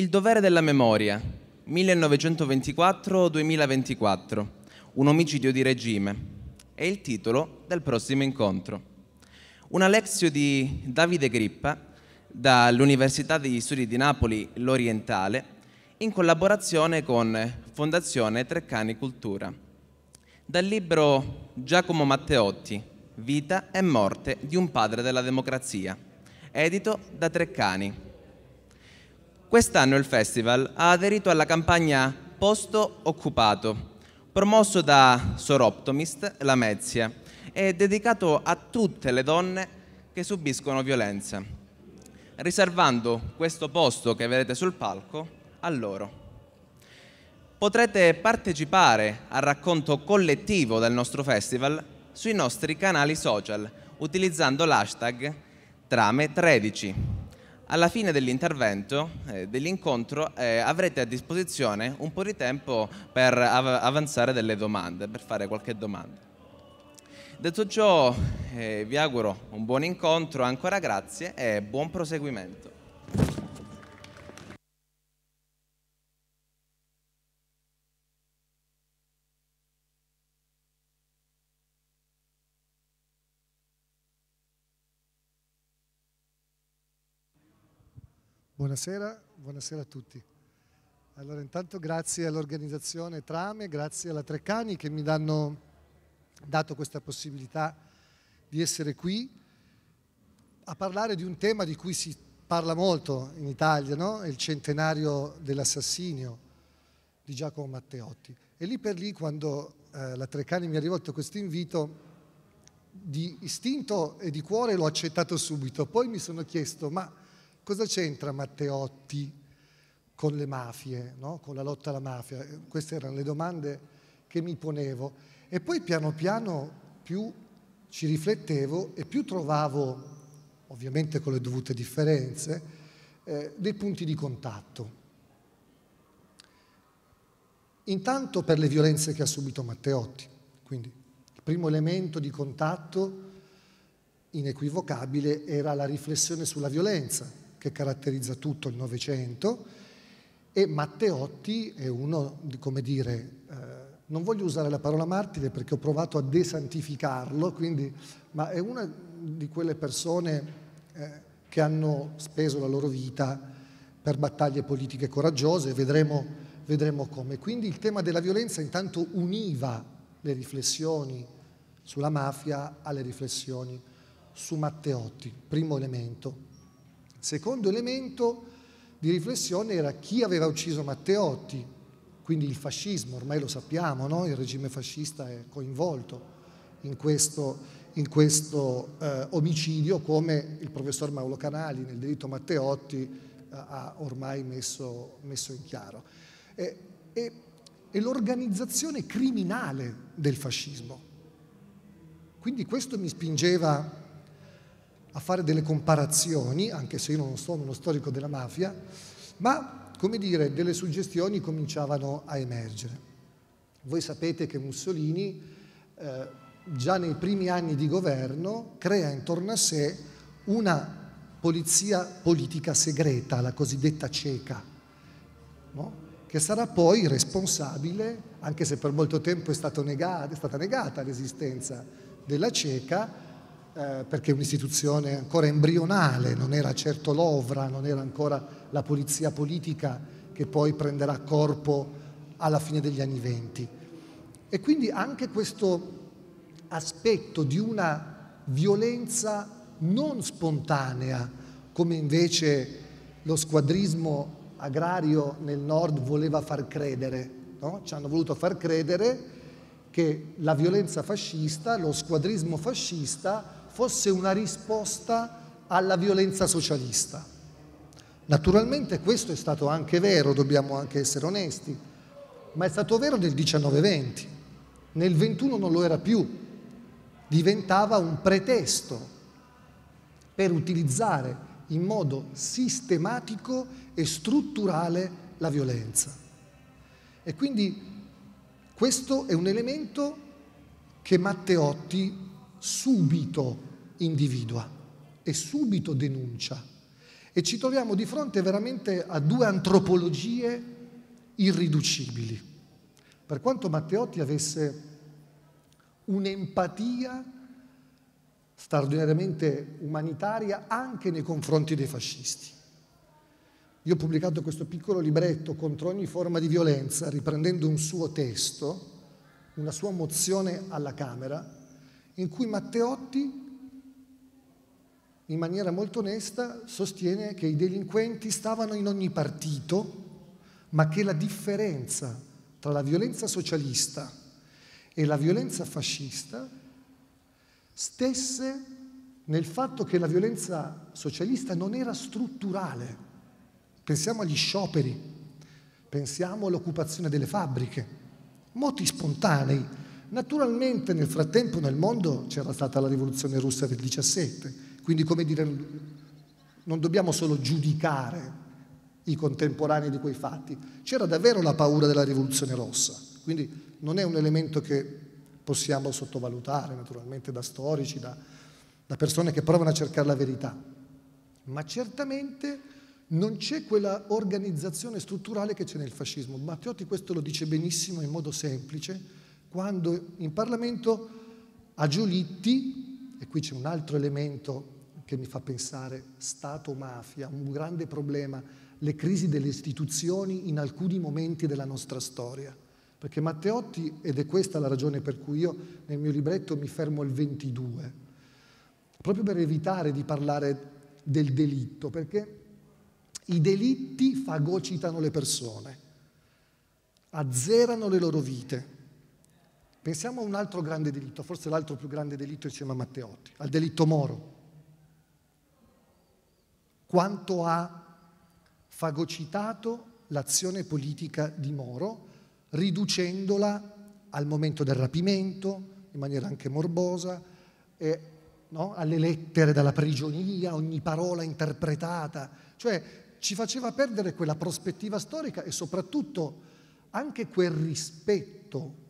Il dovere della memoria, 1924-2024, un omicidio di regime, è il titolo del prossimo incontro. Una lezione di Davide Grippa dall'Università degli Studi di Napoli l'Orientale in collaborazione con Fondazione Treccani Cultura. Dal libro Giacomo Matteotti, Vita e morte di un padre della democrazia, edito da Treccani, quest'anno il festival ha aderito alla campagna Posto Occupato, promosso da Soroptomist Lamezia e dedicato a tutte le donne che subiscono violenza, riservando questo posto che vedete sul palco a loro. Potrete partecipare al racconto collettivo del nostro festival sui nostri canali social utilizzando l'hashtag Trame13. Alla fine dell'intervento, eh, dell'incontro, eh, avrete a disposizione un po' di tempo per av avanzare delle domande, per fare qualche domanda. Detto ciò, eh, vi auguro un buon incontro, ancora grazie e buon proseguimento. Buonasera, buonasera a tutti. Allora intanto grazie all'organizzazione Trame, grazie alla Treccani che mi hanno dato questa possibilità di essere qui a parlare di un tema di cui si parla molto in Italia, no? il centenario dell'assassinio di Giacomo Matteotti. E lì per lì quando eh, la Treccani mi ha rivolto questo invito, di istinto e di cuore l'ho accettato subito, poi mi sono chiesto ma Cosa c'entra Matteotti con le mafie, no? con la lotta alla mafia? Queste erano le domande che mi ponevo. E poi piano piano più ci riflettevo e più trovavo, ovviamente con le dovute differenze, eh, dei punti di contatto. Intanto per le violenze che ha subito Matteotti, quindi il primo elemento di contatto inequivocabile era la riflessione sulla violenza, che caratterizza tutto il Novecento e Matteotti è uno, come dire, eh, non voglio usare la parola martire perché ho provato a desantificarlo, quindi, ma è una di quelle persone eh, che hanno speso la loro vita per battaglie politiche coraggiose, vedremo, vedremo come. Quindi il tema della violenza intanto univa le riflessioni sulla mafia alle riflessioni su Matteotti, primo elemento. Secondo elemento di riflessione era chi aveva ucciso Matteotti, quindi il fascismo, ormai lo sappiamo, no? il regime fascista è coinvolto in questo, in questo eh, omicidio, come il professor Mauro Canali nel delitto Matteotti eh, ha ormai messo, messo in chiaro. E, e, e l'organizzazione criminale del fascismo. Quindi questo mi spingeva a fare delle comparazioni, anche se io non sono uno storico della mafia, ma come dire, delle suggestioni cominciavano a emergere. Voi sapete che Mussolini eh, già nei primi anni di governo crea intorno a sé una polizia politica segreta, la cosiddetta cieca, no? che sarà poi responsabile, anche se per molto tempo è, negato, è stata negata l'esistenza della cieca, eh, perché un'istituzione ancora embrionale, non era certo l'Ovra, non era ancora la polizia politica che poi prenderà corpo alla fine degli anni venti. E quindi anche questo aspetto di una violenza non spontanea, come invece lo squadrismo agrario nel nord voleva far credere, no? ci hanno voluto far credere che la violenza fascista, lo squadrismo fascista fosse una risposta alla violenza socialista. Naturalmente questo è stato anche vero, dobbiamo anche essere onesti, ma è stato vero nel 1920, nel 21 non lo era più, diventava un pretesto per utilizzare in modo sistematico e strutturale la violenza. E quindi questo è un elemento che Matteotti subito individua e subito denuncia. E ci troviamo di fronte veramente a due antropologie irriducibili. Per quanto Matteotti avesse un'empatia straordinariamente umanitaria anche nei confronti dei fascisti. Io ho pubblicato questo piccolo libretto contro ogni forma di violenza, riprendendo un suo testo, una sua mozione alla Camera, in cui Matteotti in maniera molto onesta sostiene che i delinquenti stavano in ogni partito, ma che la differenza tra la violenza socialista e la violenza fascista stesse nel fatto che la violenza socialista non era strutturale. Pensiamo agli scioperi, pensiamo all'occupazione delle fabbriche, moti spontanei. Naturalmente nel frattempo nel mondo c'era stata la rivoluzione russa del 17, quindi, come dire, non dobbiamo solo giudicare i contemporanei di quei fatti, c'era davvero la paura della rivoluzione rossa, quindi non è un elemento che possiamo sottovalutare naturalmente da storici, da, da persone che provano a cercare la verità, ma certamente non c'è quella organizzazione strutturale che c'è nel fascismo. Matteotti questo lo dice benissimo in modo semplice quando in Parlamento a Giulitti e qui c'è un altro elemento che mi fa pensare Stato-mafia, un grande problema, le crisi delle istituzioni in alcuni momenti della nostra storia. Perché Matteotti, ed è questa la ragione per cui io nel mio libretto mi fermo al 22, proprio per evitare di parlare del delitto, perché i delitti fagocitano le persone, azzerano le loro vite, Pensiamo a un altro grande delitto, forse l'altro più grande delitto insieme a Matteotti, al delitto Moro. Quanto ha fagocitato l'azione politica di Moro, riducendola al momento del rapimento, in maniera anche morbosa, e, no, alle lettere dalla prigionia, ogni parola interpretata, cioè ci faceva perdere quella prospettiva storica e soprattutto anche quel rispetto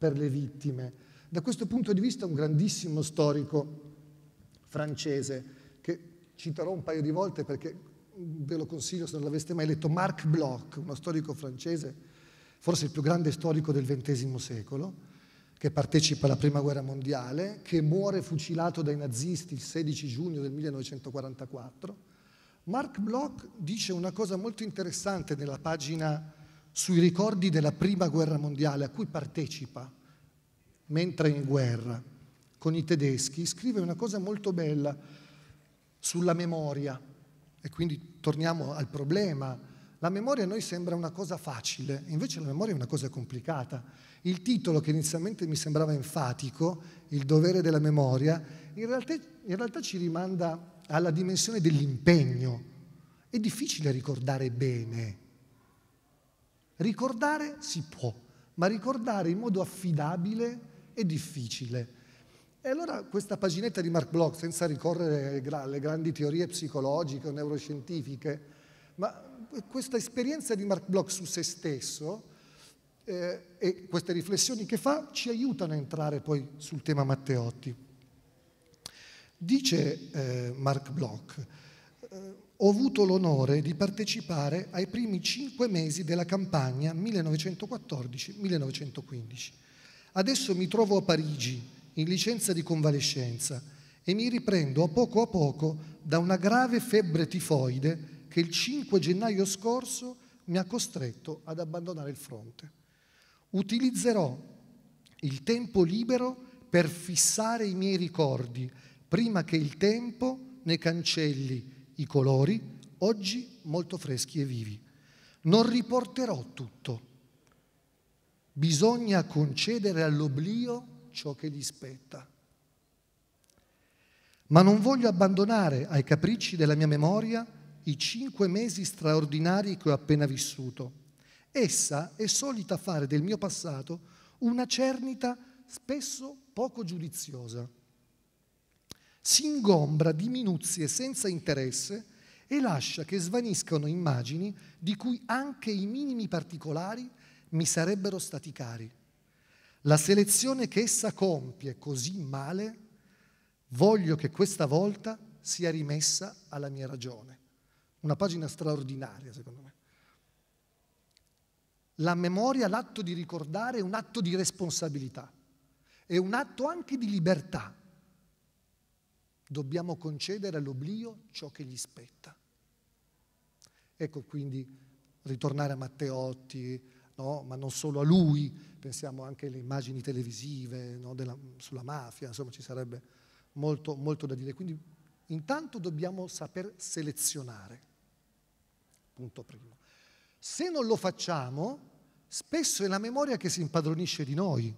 per le vittime. Da questo punto di vista un grandissimo storico francese, che citerò un paio di volte perché ve lo consiglio se non l'aveste mai letto, Marc Bloch, uno storico francese, forse il più grande storico del XX secolo, che partecipa alla Prima Guerra Mondiale, che muore fucilato dai nazisti il 16 giugno del 1944. Marc Bloch dice una cosa molto interessante nella pagina sui ricordi della Prima Guerra Mondiale a cui partecipa mentre in guerra con i tedeschi, scrive una cosa molto bella sulla memoria. E quindi torniamo al problema. La memoria a noi sembra una cosa facile, invece la memoria è una cosa complicata. Il titolo, che inizialmente mi sembrava enfatico, Il dovere della memoria, in realtà, in realtà ci rimanda alla dimensione dell'impegno. È difficile ricordare bene Ricordare si può, ma ricordare in modo affidabile è difficile. E allora questa paginetta di Mark Bloch, senza ricorrere alle grandi teorie psicologiche o neuroscientifiche, ma questa esperienza di Mark Bloch su se stesso eh, e queste riflessioni che fa ci aiutano a entrare poi sul tema Matteotti. Dice eh, Mark Bloch, eh, ho avuto l'onore di partecipare ai primi cinque mesi della campagna 1914-1915. Adesso mi trovo a Parigi in licenza di convalescenza e mi riprendo a poco a poco da una grave febbre tifoide che il 5 gennaio scorso mi ha costretto ad abbandonare il fronte. Utilizzerò il tempo libero per fissare i miei ricordi prima che il tempo ne cancelli i colori, oggi molto freschi e vivi. Non riporterò tutto. Bisogna concedere all'oblio ciò che gli spetta. Ma non voglio abbandonare ai capricci della mia memoria i cinque mesi straordinari che ho appena vissuto. Essa è solita fare del mio passato una cernita spesso poco giudiziosa si ingombra di minuzie senza interesse e lascia che svaniscano immagini di cui anche i minimi particolari mi sarebbero stati cari. La selezione che essa compie così male, voglio che questa volta sia rimessa alla mia ragione. Una pagina straordinaria, secondo me. La memoria, l'atto di ricordare, è un atto di responsabilità, è un atto anche di libertà Dobbiamo concedere all'oblio ciò che gli spetta. Ecco quindi ritornare a Matteotti, no? ma non solo a lui, pensiamo anche alle immagini televisive no? Della, sulla mafia, insomma ci sarebbe molto, molto da dire. Quindi intanto dobbiamo saper selezionare, punto primo. Se non lo facciamo, spesso è la memoria che si impadronisce di noi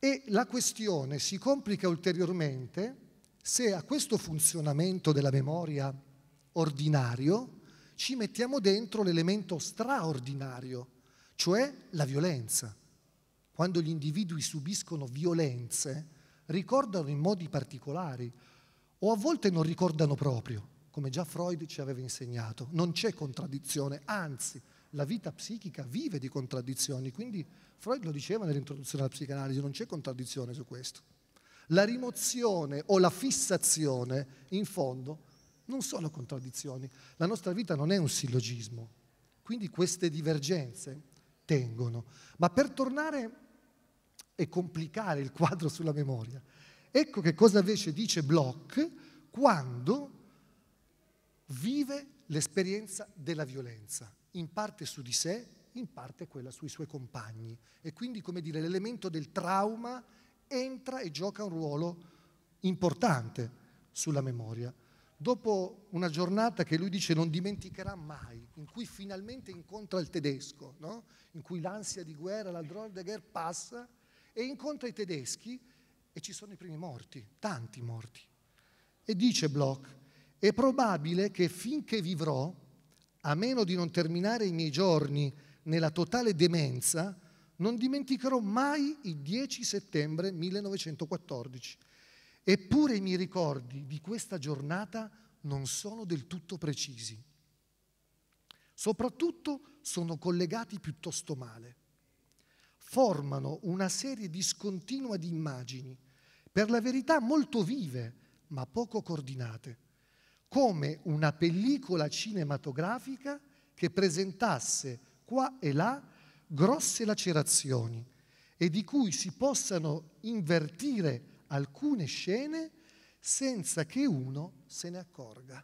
e la questione si complica ulteriormente se a questo funzionamento della memoria ordinario ci mettiamo dentro l'elemento straordinario, cioè la violenza. Quando gli individui subiscono violenze, ricordano in modi particolari o a volte non ricordano proprio, come già Freud ci aveva insegnato. Non c'è contraddizione, anzi la vita psichica vive di contraddizioni, quindi Freud lo diceva nell'introduzione alla psicanalisi, non c'è contraddizione su questo. La rimozione o la fissazione, in fondo, non sono contraddizioni. La nostra vita non è un sillogismo, quindi queste divergenze tengono. Ma per tornare e complicare il quadro sulla memoria, ecco che cosa invece dice Bloch quando vive l'esperienza della violenza, in parte su di sé in parte quella sui suoi compagni. E quindi, come dire, l'elemento del trauma entra e gioca un ruolo importante sulla memoria. Dopo una giornata che lui dice non dimenticherà mai, in cui finalmente incontra il tedesco, no? in cui l'ansia di guerra, la droga de guerre passa, e incontra i tedeschi e ci sono i primi morti, tanti morti. E dice Bloch, è probabile che finché vivrò, a meno di non terminare i miei giorni nella totale demenza, non dimenticherò mai il 10 settembre 1914. Eppure i miei ricordi di questa giornata non sono del tutto precisi. Soprattutto sono collegati piuttosto male. Formano una serie discontinua di immagini, per la verità molto vive, ma poco coordinate, come una pellicola cinematografica che presentasse qua e là grosse lacerazioni e di cui si possano invertire alcune scene senza che uno se ne accorga.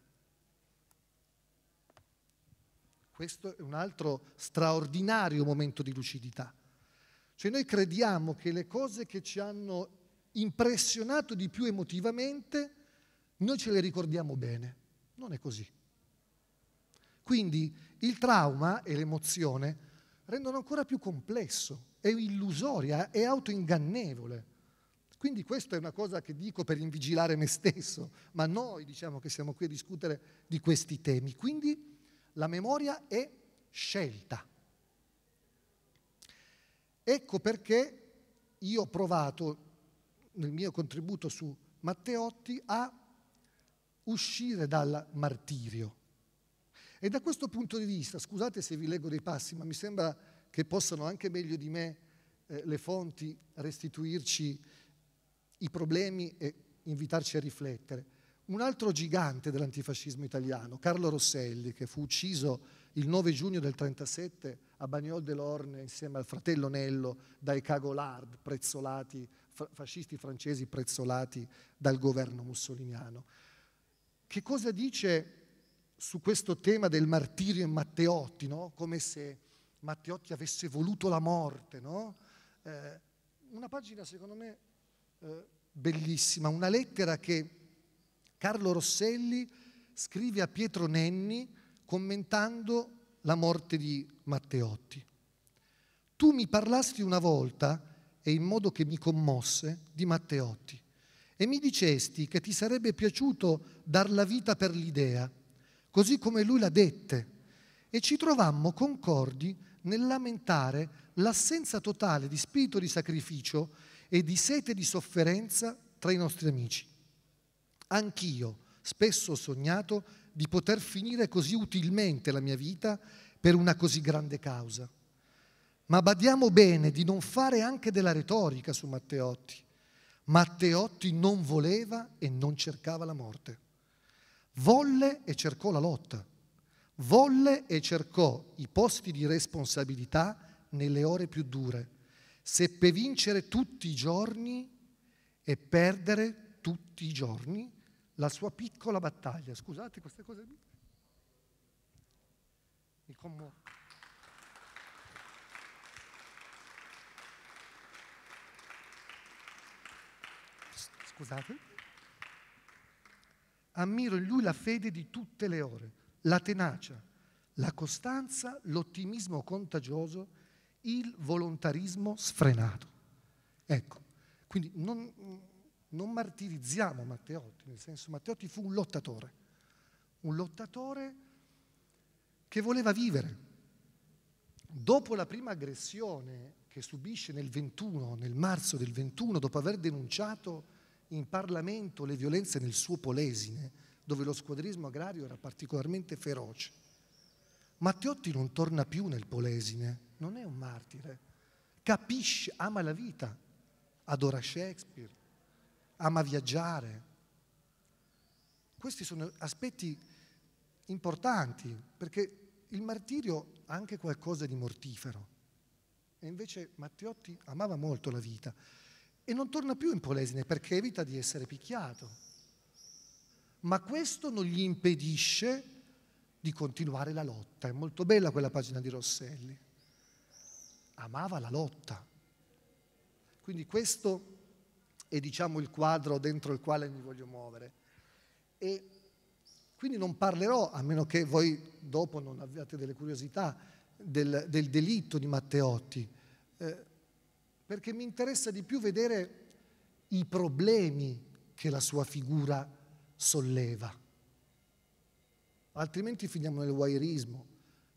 Questo è un altro straordinario momento di lucidità. Cioè noi crediamo che le cose che ci hanno impressionato di più emotivamente, noi ce le ricordiamo bene. Non è così. Quindi il trauma e l'emozione rendono ancora più complesso, è illusoria, è autoingannevole. Quindi questa è una cosa che dico per invigilare me stesso, ma noi diciamo che siamo qui a discutere di questi temi. Quindi la memoria è scelta. Ecco perché io ho provato nel mio contributo su Matteotti a uscire dal martirio e da questo punto di vista, scusate se vi leggo dei passi, ma mi sembra che possano anche meglio di me eh, le fonti restituirci i problemi e invitarci a riflettere. Un altro gigante dell'antifascismo italiano, Carlo Rosselli, che fu ucciso il 9 giugno del 1937 a Bagnol de Lorne insieme al fratello Nello dai Cagolard, prezzolati, fascisti francesi prezzolati dal governo mussoliniano. Che cosa dice su questo tema del martirio in Matteotti, no? come se Matteotti avesse voluto la morte. No? Eh, una pagina secondo me eh, bellissima, una lettera che Carlo Rosselli scrive a Pietro Nenni commentando la morte di Matteotti. Tu mi parlasti una volta e in modo che mi commosse di Matteotti e mi dicesti che ti sarebbe piaciuto dar la vita per l'idea così come lui l'ha dette, e ci trovammo concordi nel lamentare l'assenza totale di spirito di sacrificio e di sete di sofferenza tra i nostri amici. Anch'io spesso ho sognato di poter finire così utilmente la mia vita per una così grande causa. Ma badiamo bene di non fare anche della retorica su Matteotti. Matteotti non voleva e non cercava la morte. Volle e cercò la lotta, volle e cercò i posti di responsabilità nelle ore più dure, seppe vincere tutti i giorni e perdere tutti i giorni la sua piccola battaglia. Scusate queste cose mi commuovono. Scusate ammiro in lui la fede di tutte le ore, la tenacia, la costanza, l'ottimismo contagioso, il volontarismo sfrenato. Ecco, quindi non, non martirizziamo Matteotti, nel senso Matteotti fu un lottatore, un lottatore che voleva vivere. Dopo la prima aggressione che subisce nel 21, nel marzo del 21, dopo aver denunciato in Parlamento le violenze nel suo Polesine, dove lo squadrismo agrario era particolarmente feroce. Matteotti non torna più nel Polesine, non è un martire, capisce, ama la vita, adora Shakespeare, ama viaggiare. Questi sono aspetti importanti, perché il martirio ha anche qualcosa di mortifero. E invece Matteotti amava molto la vita e non torna più in Polesine perché evita di essere picchiato. Ma questo non gli impedisce di continuare la lotta. È molto bella quella pagina di Rosselli. Amava la lotta. Quindi questo è diciamo il quadro dentro il quale mi voglio muovere. E quindi non parlerò, a meno che voi dopo non abbiate delle curiosità, del, del delitto di Matteotti. Eh, perché mi interessa di più vedere i problemi che la sua figura solleva. Altrimenti finiamo nel voyeurismo.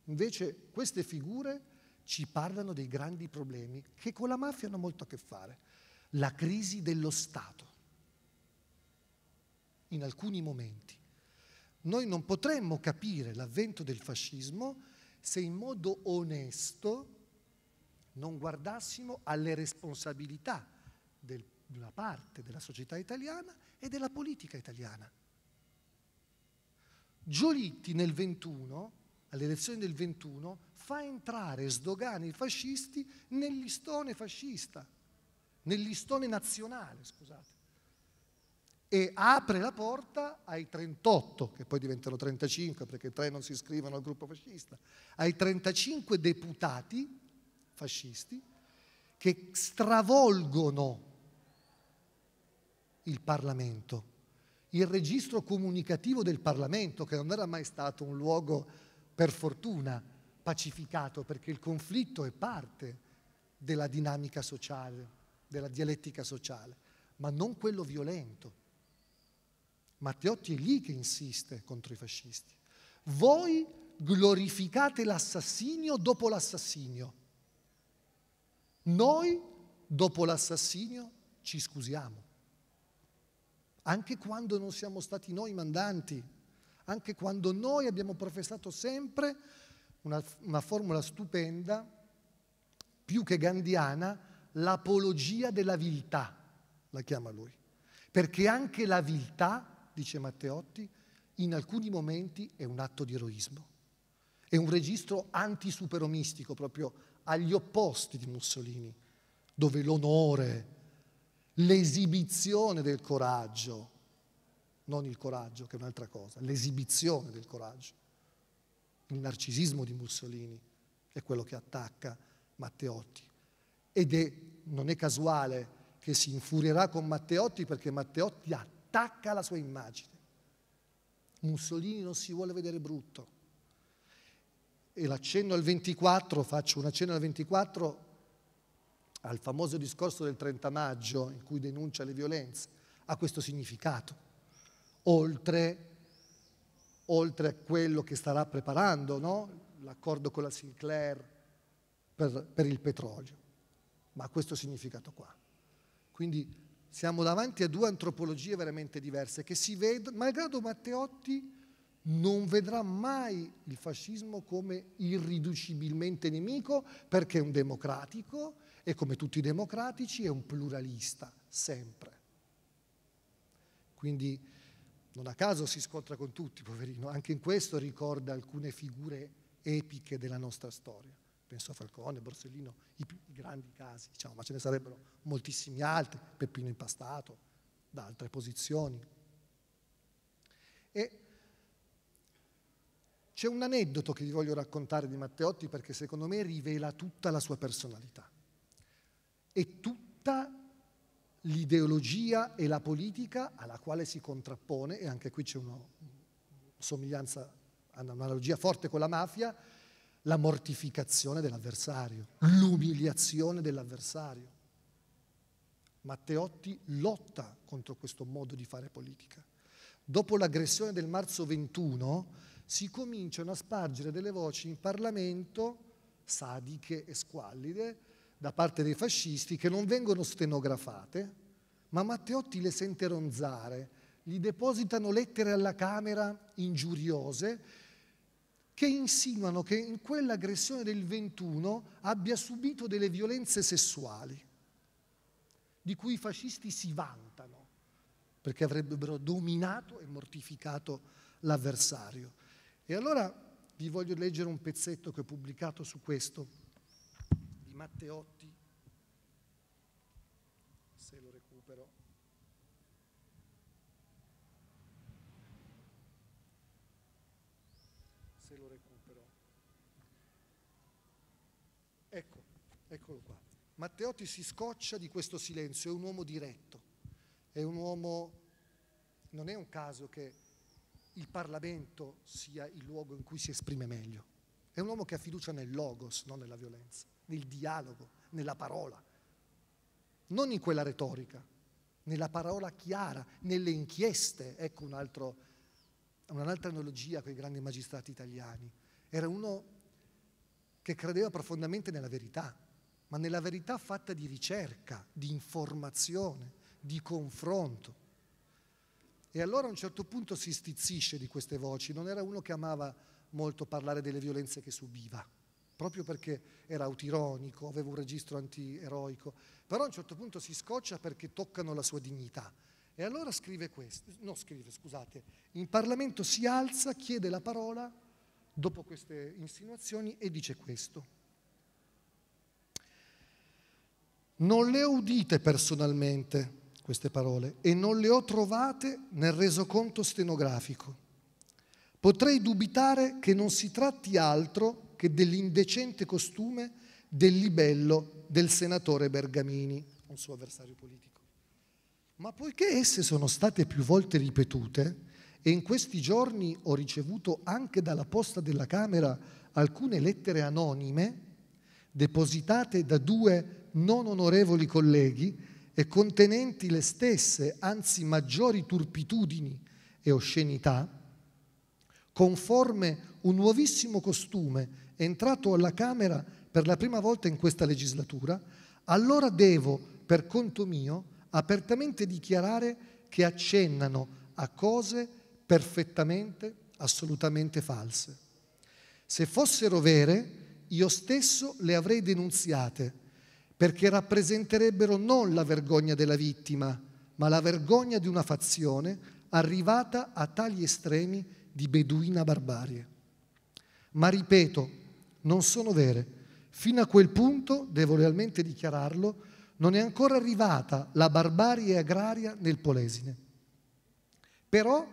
Invece queste figure ci parlano dei grandi problemi che con la mafia hanno molto a che fare. La crisi dello Stato, in alcuni momenti. Noi non potremmo capire l'avvento del fascismo se in modo onesto non guardassimo alle responsabilità del, di una parte della società italiana e della politica italiana. Giolitti nel 21, alle elezioni del 21, fa entrare, sdogana i fascisti nell'istone fascista, nell'istone nazionale, scusate, e apre la porta ai 38, che poi diventano 35 perché tre non si iscrivono al gruppo fascista, ai 35 deputati fascisti che stravolgono il Parlamento, il registro comunicativo del Parlamento, che non era mai stato un luogo, per fortuna, pacificato, perché il conflitto è parte della dinamica sociale, della dialettica sociale, ma non quello violento. Matteotti è lì che insiste contro i fascisti. Voi glorificate l'assassinio dopo l'assassinio. Noi, dopo l'assassinio, ci scusiamo. Anche quando non siamo stati noi mandanti, anche quando noi abbiamo professato sempre una, una formula stupenda, più che gandiana, l'apologia della viltà, la chiama lui. Perché anche la viltà, dice Matteotti, in alcuni momenti è un atto di eroismo. È un registro antisuperomistico, proprio agli opposti di Mussolini, dove l'onore, l'esibizione del coraggio, non il coraggio che è un'altra cosa, l'esibizione del coraggio, il narcisismo di Mussolini è quello che attacca Matteotti. Ed è, non è casuale che si infurierà con Matteotti perché Matteotti attacca la sua immagine. Mussolini non si vuole vedere brutto e l'accenno al 24, faccio un accenno al 24, al famoso discorso del 30 maggio in cui denuncia le violenze, ha questo significato, oltre, oltre a quello che starà preparando no? l'accordo con la Sinclair per, per il petrolio, ma ha questo significato qua. Quindi siamo davanti a due antropologie veramente diverse che si vedono, malgrado Matteotti non vedrà mai il fascismo come irriducibilmente nemico perché è un democratico e come tutti i democratici è un pluralista, sempre. Quindi non a caso si scontra con tutti, poverino, anche in questo ricorda alcune figure epiche della nostra storia. Penso a Falcone, Borsellino, i, più, i grandi casi, diciamo, ma ce ne sarebbero moltissimi altri, Peppino Impastato, da altre posizioni. E c'è un aneddoto che vi voglio raccontare di Matteotti perché secondo me rivela tutta la sua personalità e tutta l'ideologia e la politica alla quale si contrappone, e anche qui c'è una somiglianza, un'analogia forte con la mafia, la mortificazione dell'avversario, l'umiliazione dell'avversario. Matteotti lotta contro questo modo di fare politica. Dopo l'aggressione del marzo 21, si cominciano a spargere delle voci in Parlamento, sadiche e squallide, da parte dei fascisti, che non vengono stenografate, ma Matteotti le sente ronzare, gli depositano lettere alla Camera ingiuriose che insinuano che in quell'aggressione del 21 abbia subito delle violenze sessuali, di cui i fascisti si vantano, perché avrebbero dominato e mortificato l'avversario. E allora vi voglio leggere un pezzetto che ho pubblicato su questo, di Matteotti, se lo recupero. Se lo recupero. Ecco, eccolo qua. Matteotti si scoccia di questo silenzio, è un uomo diretto, è un uomo, non è un caso che il Parlamento sia il luogo in cui si esprime meglio. È un uomo che ha fiducia nel logos, non nella violenza, nel dialogo, nella parola, non in quella retorica, nella parola chiara, nelle inchieste. Ecco un altro, un'altra analogia con i grandi magistrati italiani. Era uno che credeva profondamente nella verità, ma nella verità fatta di ricerca, di informazione, di confronto. E allora a un certo punto si stizzisce di queste voci, non era uno che amava molto parlare delle violenze che subiva, proprio perché era autironico, aveva un registro antieroico, però a un certo punto si scoccia perché toccano la sua dignità. E allora scrive questo, no scrive, scusate, in Parlamento si alza, chiede la parola dopo queste insinuazioni e dice questo. Non le ho udite personalmente, queste parole e non le ho trovate nel resoconto stenografico. Potrei dubitare che non si tratti altro che dell'indecente costume del libello del senatore Bergamini, un suo avversario politico. Ma poiché esse sono state più volte ripetute, e in questi giorni ho ricevuto anche dalla posta della Camera alcune lettere anonime depositate da due non onorevoli colleghi e contenenti le stesse, anzi maggiori turpitudini e oscenità, conforme un nuovissimo costume entrato alla Camera per la prima volta in questa legislatura, allora devo, per conto mio, apertamente dichiarare che accennano a cose perfettamente, assolutamente false. Se fossero vere, io stesso le avrei denunziate perché rappresenterebbero non la vergogna della vittima, ma la vergogna di una fazione arrivata a tali estremi di beduina barbarie. Ma ripeto, non sono vere. Fino a quel punto, devo realmente dichiararlo, non è ancora arrivata la barbarie agraria nel Polesine. Però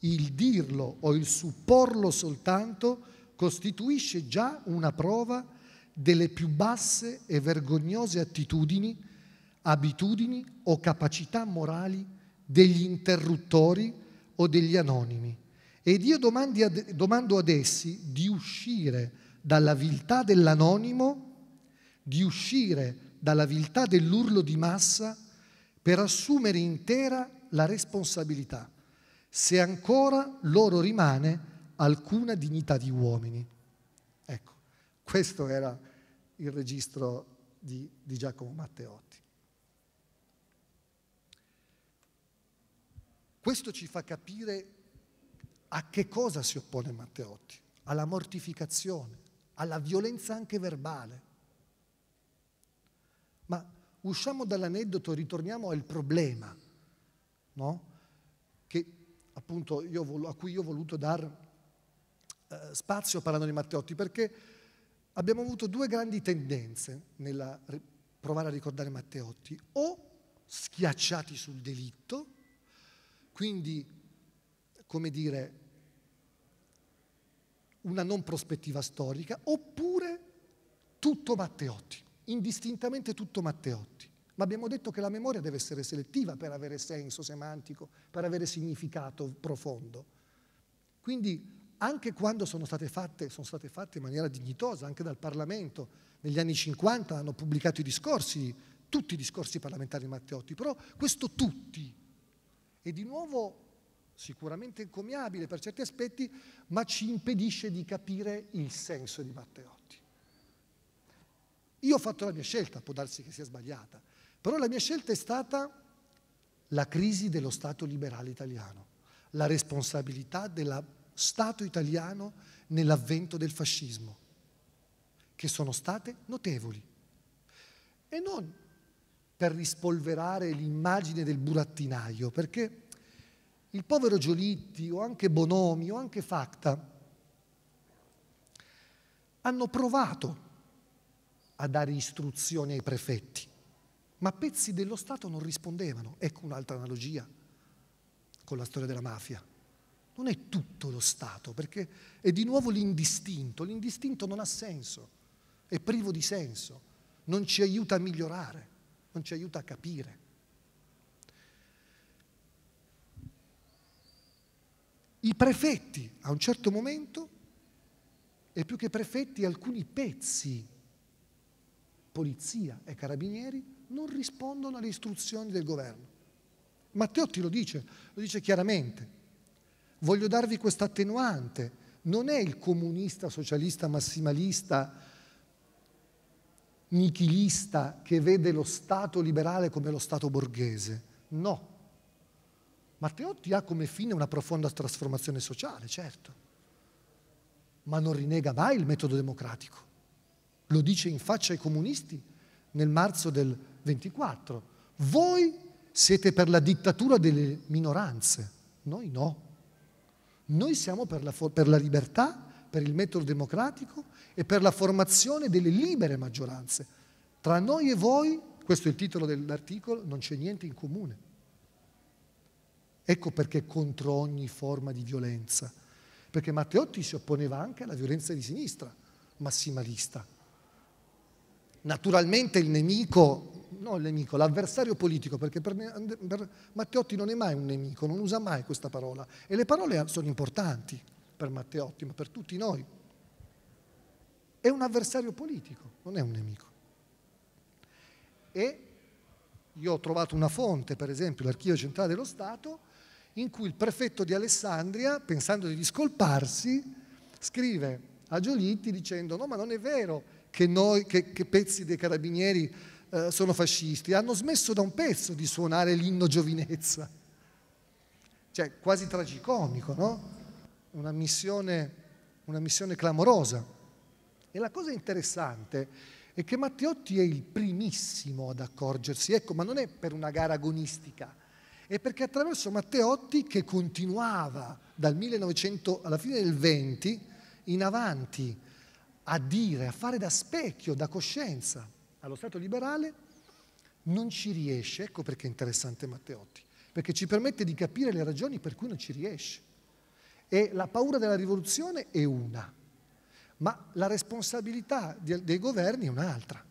il dirlo o il supporlo soltanto costituisce già una prova delle più basse e vergognose attitudini, abitudini o capacità morali degli interruttori o degli anonimi. Ed io ad, domando ad essi di uscire dalla viltà dell'anonimo, di uscire dalla viltà dell'urlo di massa per assumere intera la responsabilità, se ancora loro rimane alcuna dignità di uomini. Questo era il registro di, di Giacomo Matteotti. Questo ci fa capire a che cosa si oppone Matteotti, alla mortificazione, alla violenza anche verbale. Ma usciamo dall'aneddoto e ritorniamo al problema, no? che, appunto, io, a cui io ho voluto dare eh, spazio parlando di Matteotti, perché abbiamo avuto due grandi tendenze nel provare a ricordare Matteotti, o schiacciati sul delitto, quindi, come dire, una non prospettiva storica, oppure tutto Matteotti, indistintamente tutto Matteotti. Ma abbiamo detto che la memoria deve essere selettiva per avere senso semantico, per avere significato profondo. Quindi anche quando sono state fatte, sono state fatte in maniera dignitosa, anche dal Parlamento. Negli anni 50 hanno pubblicato i discorsi, tutti i discorsi parlamentari di Matteotti, però questo tutti è di nuovo sicuramente encomiabile per certi aspetti, ma ci impedisce di capire il senso di Matteotti. Io ho fatto la mia scelta, può darsi che sia sbagliata, però la mia scelta è stata la crisi dello Stato liberale italiano, la responsabilità della Stato italiano nell'avvento del fascismo, che sono state notevoli. E non per rispolverare l'immagine del burattinaio, perché il povero Giolitti o anche Bonomi o anche Facta hanno provato a dare istruzioni ai prefetti, ma pezzi dello Stato non rispondevano. Ecco un'altra analogia con la storia della mafia non è tutto lo Stato, perché è di nuovo l'indistinto, l'indistinto non ha senso, è privo di senso, non ci aiuta a migliorare, non ci aiuta a capire. I prefetti a un certo momento, e più che prefetti alcuni pezzi, polizia e carabinieri, non rispondono alle istruzioni del governo. Matteotti lo dice, lo dice chiaramente voglio darvi questa attenuante. Non è il comunista, socialista, massimalista, nichilista che vede lo Stato liberale come lo Stato borghese. No. Matteotti ha come fine una profonda trasformazione sociale, certo, ma non rinega mai il metodo democratico. Lo dice in faccia ai comunisti nel marzo del 24. Voi siete per la dittatura delle minoranze, noi no. Noi siamo per la, per la libertà, per il metodo democratico e per la formazione delle libere maggioranze. Tra noi e voi, questo è il titolo dell'articolo, non c'è niente in comune. Ecco perché contro ogni forma di violenza, perché Matteotti si opponeva anche alla violenza di sinistra massimalista. Naturalmente il nemico non il nemico, l'avversario politico, perché per, per Matteotti non è mai un nemico, non usa mai questa parola. E le parole sono importanti per Matteotti, ma per tutti noi. È un avversario politico, non è un nemico. E io ho trovato una fonte, per esempio l'Archivio Centrale dello Stato, in cui il prefetto di Alessandria, pensando di discolparsi, scrive a Giolitti dicendo no ma non è vero che, noi, che, che pezzi dei carabinieri eh, sono fascisti, hanno smesso da un pezzo di suonare l'inno giovinezza. Cioè, quasi tragicomico, no? Una missione, una missione clamorosa. E la cosa interessante è che Matteotti è il primissimo ad accorgersi, ecco, ma non è per una gara agonistica, è perché attraverso Matteotti che continuava dal 1900 alla fine del 20 in avanti a dire, a fare da specchio, da coscienza, allo Stato liberale, non ci riesce, ecco perché è interessante Matteotti, perché ci permette di capire le ragioni per cui non ci riesce. E la paura della rivoluzione è una, ma la responsabilità dei governi è un'altra.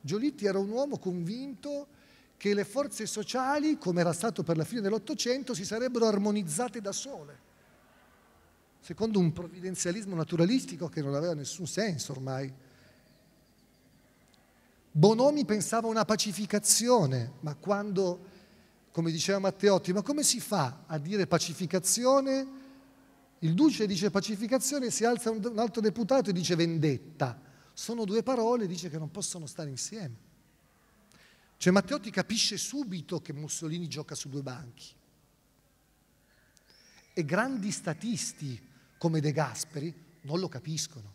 Giolitti era un uomo convinto che le forze sociali, come era stato per la fine dell'Ottocento, si sarebbero armonizzate da sole, secondo un provvidenzialismo naturalistico che non aveva nessun senso ormai Bonomi pensava a una pacificazione, ma quando, come diceva Matteotti, ma come si fa a dire pacificazione? Il duce dice pacificazione, si alza un altro deputato e dice vendetta. Sono due parole, dice che non possono stare insieme. Cioè Matteotti capisce subito che Mussolini gioca su due banchi. E grandi statisti come De Gasperi non lo capiscono.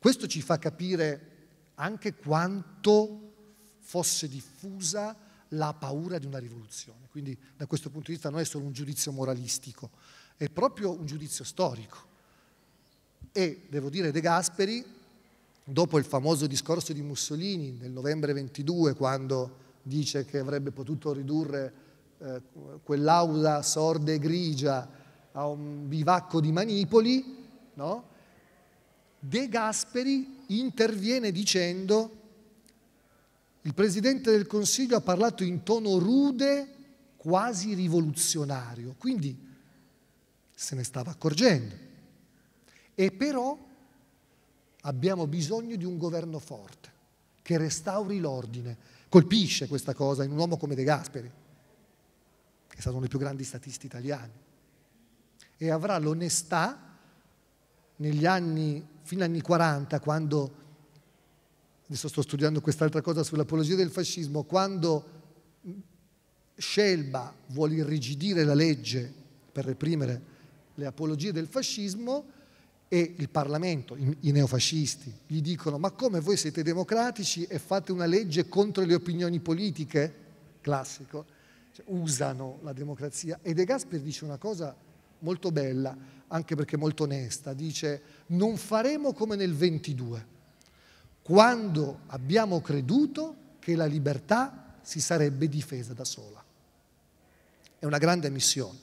Questo ci fa capire anche quanto fosse diffusa la paura di una rivoluzione. Quindi da questo punto di vista non è solo un giudizio moralistico, è proprio un giudizio storico. E devo dire De Gasperi, dopo il famoso discorso di Mussolini nel novembre 22, quando dice che avrebbe potuto ridurre eh, quell'aula sorda e grigia a un bivacco di manipoli, no? De Gasperi interviene dicendo il Presidente del Consiglio ha parlato in tono rude, quasi rivoluzionario, quindi se ne stava accorgendo. E però abbiamo bisogno di un governo forte che restauri l'ordine. Colpisce questa cosa in un uomo come De Gasperi, che è stato uno dei più grandi statisti italiani, e avrà l'onestà negli anni fino agli anni 40, quando, adesso sto studiando quest'altra cosa sull'apologia del fascismo, quando Scelba vuole irrigidire la legge per reprimere le apologie del fascismo e il Parlamento, i neofascisti, gli dicono ma come voi siete democratici e fate una legge contro le opinioni politiche? Classico. Cioè, usano la democrazia. E De Gasperi dice una cosa molto bella, anche perché molto onesta, dice non faremo come nel 22, quando abbiamo creduto che la libertà si sarebbe difesa da sola. È una grande missione.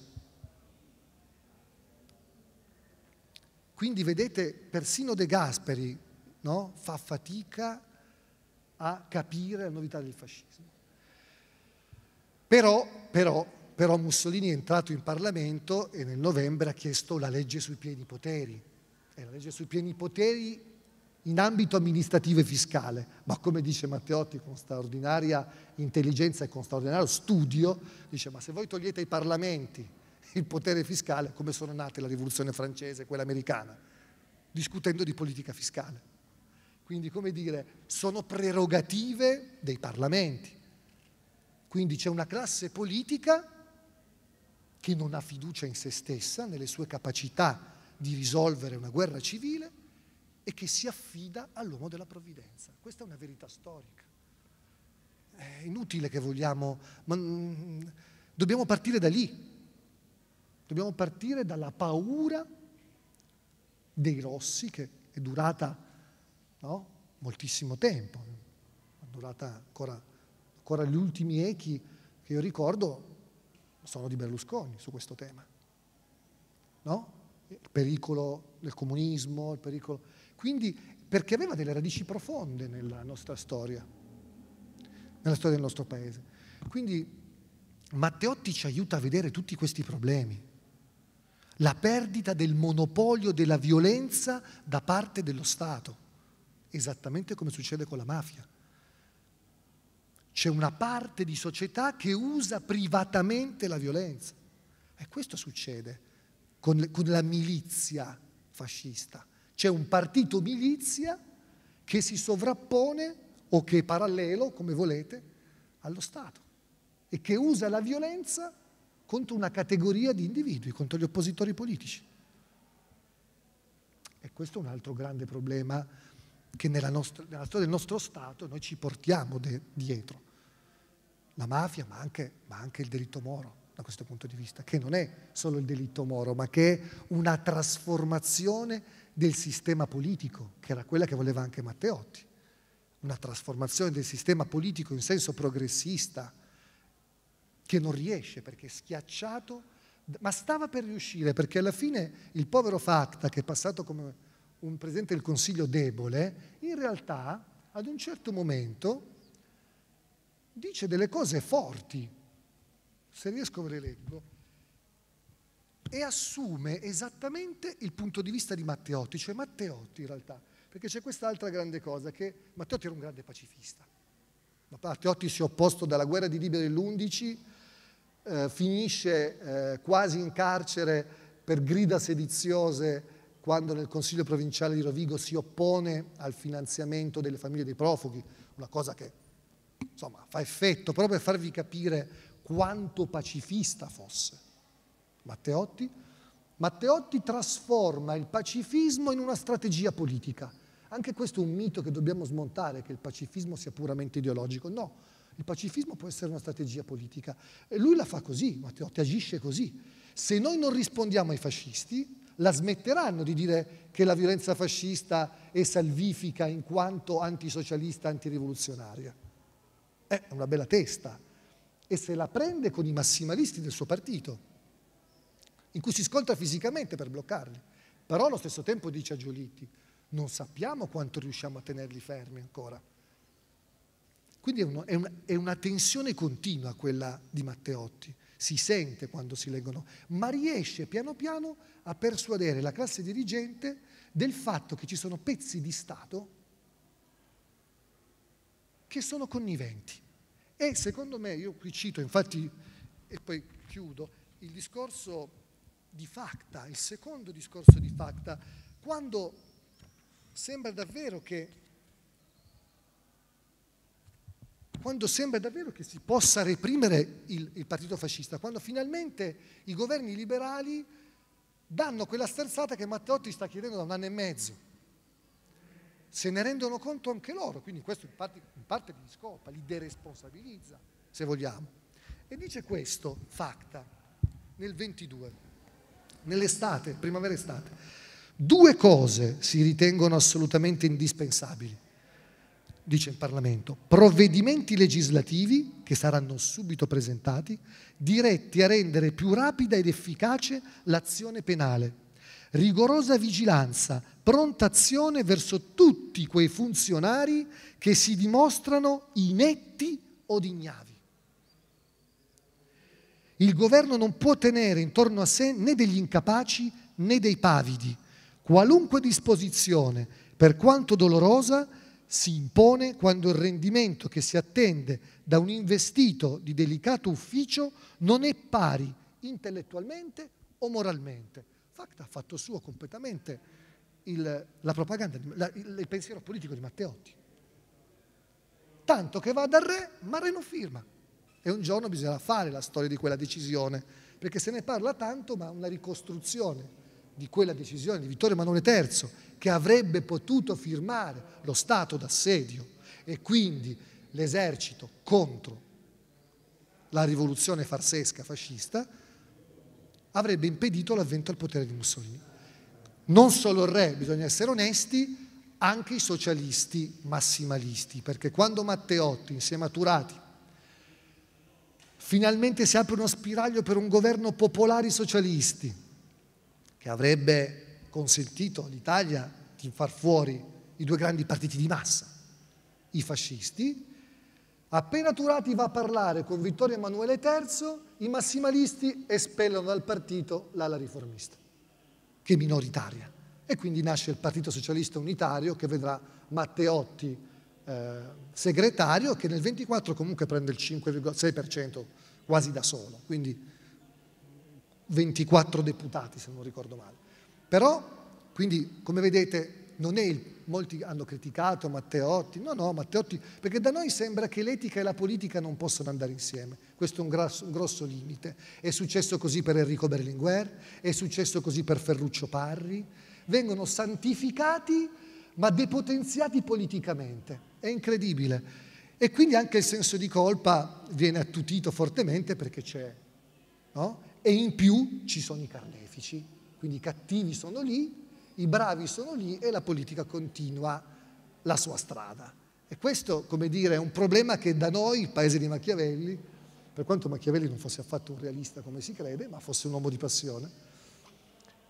Quindi vedete, persino De Gasperi no, fa fatica a capire la novità del fascismo. Però, però però Mussolini è entrato in Parlamento e nel novembre ha chiesto la legge sui pieni poteri. E la legge sui pieni poteri in ambito amministrativo e fiscale, ma come dice Matteotti con straordinaria intelligenza e con straordinario studio, dice ma se voi togliete ai parlamenti il potere fiscale, come sono nate la rivoluzione francese e quella americana, discutendo di politica fiscale. Quindi, come dire, sono prerogative dei parlamenti. Quindi c'è una classe politica che non ha fiducia in se stessa, nelle sue capacità di risolvere una guerra civile e che si affida all'uomo della provvidenza. Questa è una verità storica. È inutile che vogliamo, ma mm, dobbiamo partire da lì. Dobbiamo partire dalla paura dei Rossi che è durata no, moltissimo tempo, è durata ancora, ancora gli ultimi echi che io ricordo, sono di Berlusconi su questo tema. No? Il pericolo del comunismo, il pericolo... Quindi, perché aveva delle radici profonde nella nostra storia, nella storia del nostro paese. Quindi Matteotti ci aiuta a vedere tutti questi problemi. La perdita del monopolio della violenza da parte dello Stato, esattamente come succede con la mafia. C'è una parte di società che usa privatamente la violenza. E questo succede con, le, con la milizia fascista. C'è un partito milizia che si sovrappone o che è parallelo, come volete, allo Stato e che usa la violenza contro una categoria di individui, contro gli oppositori politici. E questo è un altro grande problema che nella, nostra, nella, storia del nostro Stato noi ci portiamo de, dietro. La mafia, ma anche, ma anche il delitto moro, da questo punto di vista, che non è solo il delitto moro, ma che è una trasformazione del sistema politico, che era quella che voleva anche Matteotti. Una trasformazione del sistema politico in senso progressista, che non riesce perché è schiacciato, ma stava per riuscire, perché alla fine il povero Facta, che è passato come un Presidente del Consiglio debole, in realtà ad un certo momento dice delle cose forti, se riesco ve le leggo, e assume esattamente il punto di vista di Matteotti, cioè Matteotti in realtà, perché c'è quest'altra grande cosa, che Matteotti era un grande pacifista. Matteotti si è opposto dalla guerra di Libia dell'11, eh, finisce eh, quasi in carcere per grida sediziose quando nel Consiglio provinciale di Rovigo si oppone al finanziamento delle famiglie dei profughi, una cosa che insomma, fa effetto, proprio per farvi capire quanto pacifista fosse Matteotti. Matteotti trasforma il pacifismo in una strategia politica. Anche questo è un mito che dobbiamo smontare, che il pacifismo sia puramente ideologico. No, il pacifismo può essere una strategia politica. E lui la fa così, Matteotti agisce così. Se noi non rispondiamo ai fascisti, la smetteranno di dire che la violenza fascista è salvifica in quanto antisocialista, antirivoluzionaria. È una bella testa. E se la prende con i massimalisti del suo partito, in cui si scontra fisicamente per bloccarli. Però allo stesso tempo dice a Giolitti, non sappiamo quanto riusciamo a tenerli fermi ancora. Quindi è, uno, è, una, è una tensione continua quella di Matteotti si sente quando si leggono, ma riesce piano piano a persuadere la classe dirigente del fatto che ci sono pezzi di Stato che sono conniventi. E secondo me, io qui cito infatti, e poi chiudo, il discorso di Facta, il secondo discorso di Facta, quando sembra davvero che quando sembra davvero che si possa reprimere il, il partito fascista, quando finalmente i governi liberali danno quella sterzata che Matteotti sta chiedendo da un anno e mezzo. Se ne rendono conto anche loro, quindi questo in parte, in parte li scopa, li deresponsabilizza, se vogliamo. E dice questo, Facta, nel 22, nell'estate, primavera-estate. Due cose si ritengono assolutamente indispensabili dice il Parlamento, provvedimenti legislativi che saranno subito presentati, diretti a rendere più rapida ed efficace l'azione penale, rigorosa vigilanza, pronta azione verso tutti quei funzionari che si dimostrano inetti o ignavi. Il governo non può tenere intorno a sé né degli incapaci né dei pavidi. Qualunque disposizione, per quanto dolorosa, si impone quando il rendimento che si attende da un investito di delicato ufficio non è pari intellettualmente o moralmente. Fact ha fatto suo completamente il, la propaganda, la, il, il pensiero politico di Matteotti. Tanto che va dal re, ma il re non firma. E un giorno bisognerà fare la storia di quella decisione, perché se ne parla tanto, ma una ricostruzione di quella decisione di Vittorio Emanuele III che avrebbe potuto firmare lo stato d'assedio e quindi l'esercito contro la rivoluzione farsesca fascista, avrebbe impedito l'avvento al potere di Mussolini. Non solo il re, bisogna essere onesti, anche i socialisti massimalisti, perché quando Matteotti insieme a Turati finalmente si apre uno spiraglio per un governo popolare socialisti, che avrebbe consentito all'Italia di far fuori i due grandi partiti di massa, i fascisti. Appena Turati va a parlare con Vittorio Emanuele III, i massimalisti espellono dal partito l'ala riformista, che è minoritaria. E quindi nasce il Partito Socialista Unitario che vedrà Matteotti eh, segretario, che nel 24 comunque prende il 5,6% quasi da solo. Quindi 24 deputati, se non ricordo male. Però, quindi, come vedete, non è il, molti hanno criticato Matteotti, no, no, Matteotti, perché da noi sembra che l'etica e la politica non possano andare insieme, questo è un grosso, un grosso limite. È successo così per Enrico Berlinguer, è successo così per Ferruccio Parri, vengono santificati ma depotenziati politicamente, è incredibile. E quindi anche il senso di colpa viene attutito fortemente perché c'è, no? e in più ci sono i carnefici, quindi i cattivi sono lì, i bravi sono lì e la politica continua la sua strada. E questo, come dire, è un problema che da noi, il paese di Machiavelli, per quanto Machiavelli non fosse affatto un realista come si crede, ma fosse un uomo di passione,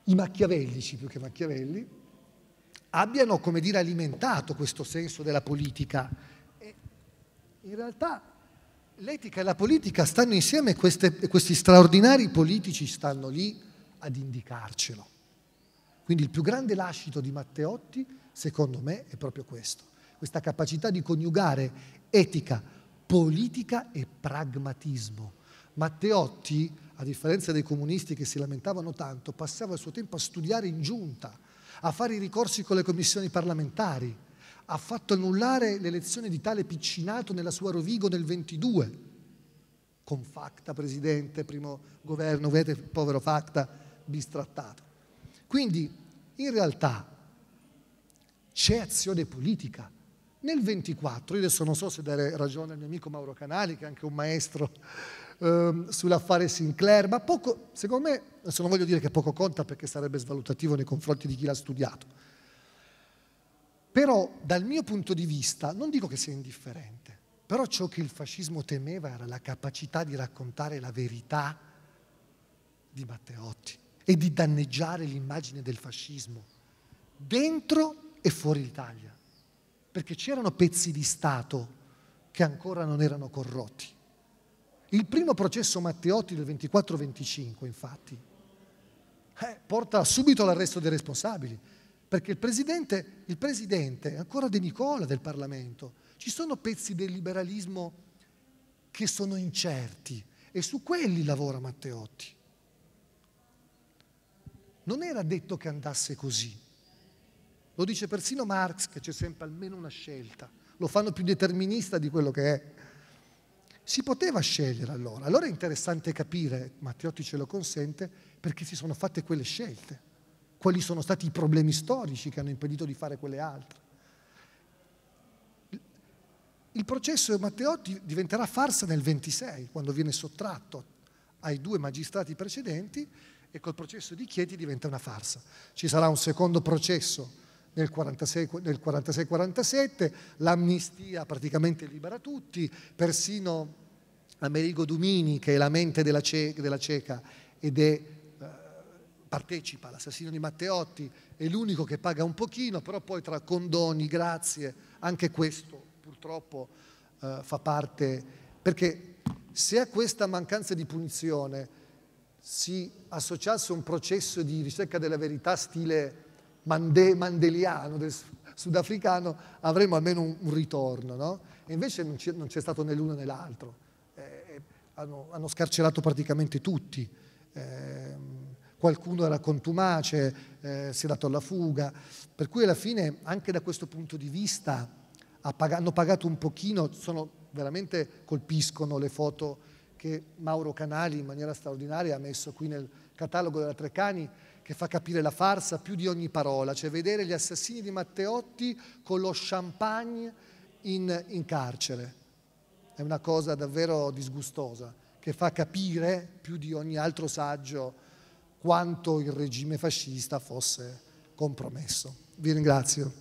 i machiavellici più che Machiavelli, abbiano, come dire, alimentato questo senso della politica. E in realtà L'etica e la politica stanno insieme e questi straordinari politici stanno lì ad indicarcelo. Quindi il più grande lascito di Matteotti, secondo me, è proprio questo, questa capacità di coniugare etica, politica e pragmatismo. Matteotti, a differenza dei comunisti che si lamentavano tanto, passava il suo tempo a studiare in giunta, a fare i ricorsi con le commissioni parlamentari, ha fatto annullare l'elezione di tale Piccinato nella sua Rovigo nel 22, con Facta presidente, primo governo, vedete, povero Facta, bistrattato. Quindi in realtà c'è azione politica. Nel 24, io adesso non so se dare ragione al mio amico Mauro Canali, che è anche un maestro eh, sull'affare Sinclair, ma poco, secondo me, adesso non voglio dire che poco conta perché sarebbe svalutativo nei confronti di chi l'ha studiato, però dal mio punto di vista, non dico che sia indifferente, però ciò che il fascismo temeva era la capacità di raccontare la verità di Matteotti e di danneggiare l'immagine del fascismo dentro e fuori l'Italia, perché c'erano pezzi di Stato che ancora non erano corrotti. Il primo processo Matteotti del 24-25, infatti, eh, porta subito all'arresto dei responsabili, perché il presidente, il presidente, ancora De Nicola del Parlamento, ci sono pezzi del liberalismo che sono incerti e su quelli lavora Matteotti. Non era detto che andasse così. Lo dice persino Marx che c'è sempre almeno una scelta. Lo fanno più determinista di quello che è. Si poteva scegliere allora. Allora è interessante capire, Matteotti ce lo consente, perché si sono fatte quelle scelte quali sono stati i problemi storici che hanno impedito di fare quelle altre. Il processo Matteotti diventerà farsa nel 26, quando viene sottratto ai due magistrati precedenti e col processo di Chieti diventa una farsa. Ci sarà un secondo processo nel 46-47, l'amnistia praticamente libera tutti, persino Amerigo Dumini, che è la mente della, cieca ed è partecipa all'assassino di Matteotti, è l'unico che paga un pochino, però poi tra condoni, grazie, anche questo purtroppo eh, fa parte, perché se a questa mancanza di punizione si associasse un processo di ricerca della verità stile mande, mandeliano, del sudafricano, avremmo almeno un, un ritorno, no? E invece non c'è, stato né l'uno né l'altro, eh, eh hanno, hanno, scarcerato praticamente tutti. Eh, qualcuno era contumace, eh, si è dato alla fuga, per cui alla fine anche da questo punto di vista hanno pagato un pochino, sono, veramente colpiscono le foto che Mauro Canali in maniera straordinaria ha messo qui nel catalogo della Trecani, che fa capire la farsa più di ogni parola, cioè vedere gli assassini di Matteotti con lo champagne in, in carcere. È una cosa davvero disgustosa, che fa capire più di ogni altro saggio quanto il regime fascista fosse compromesso. Vi ringrazio.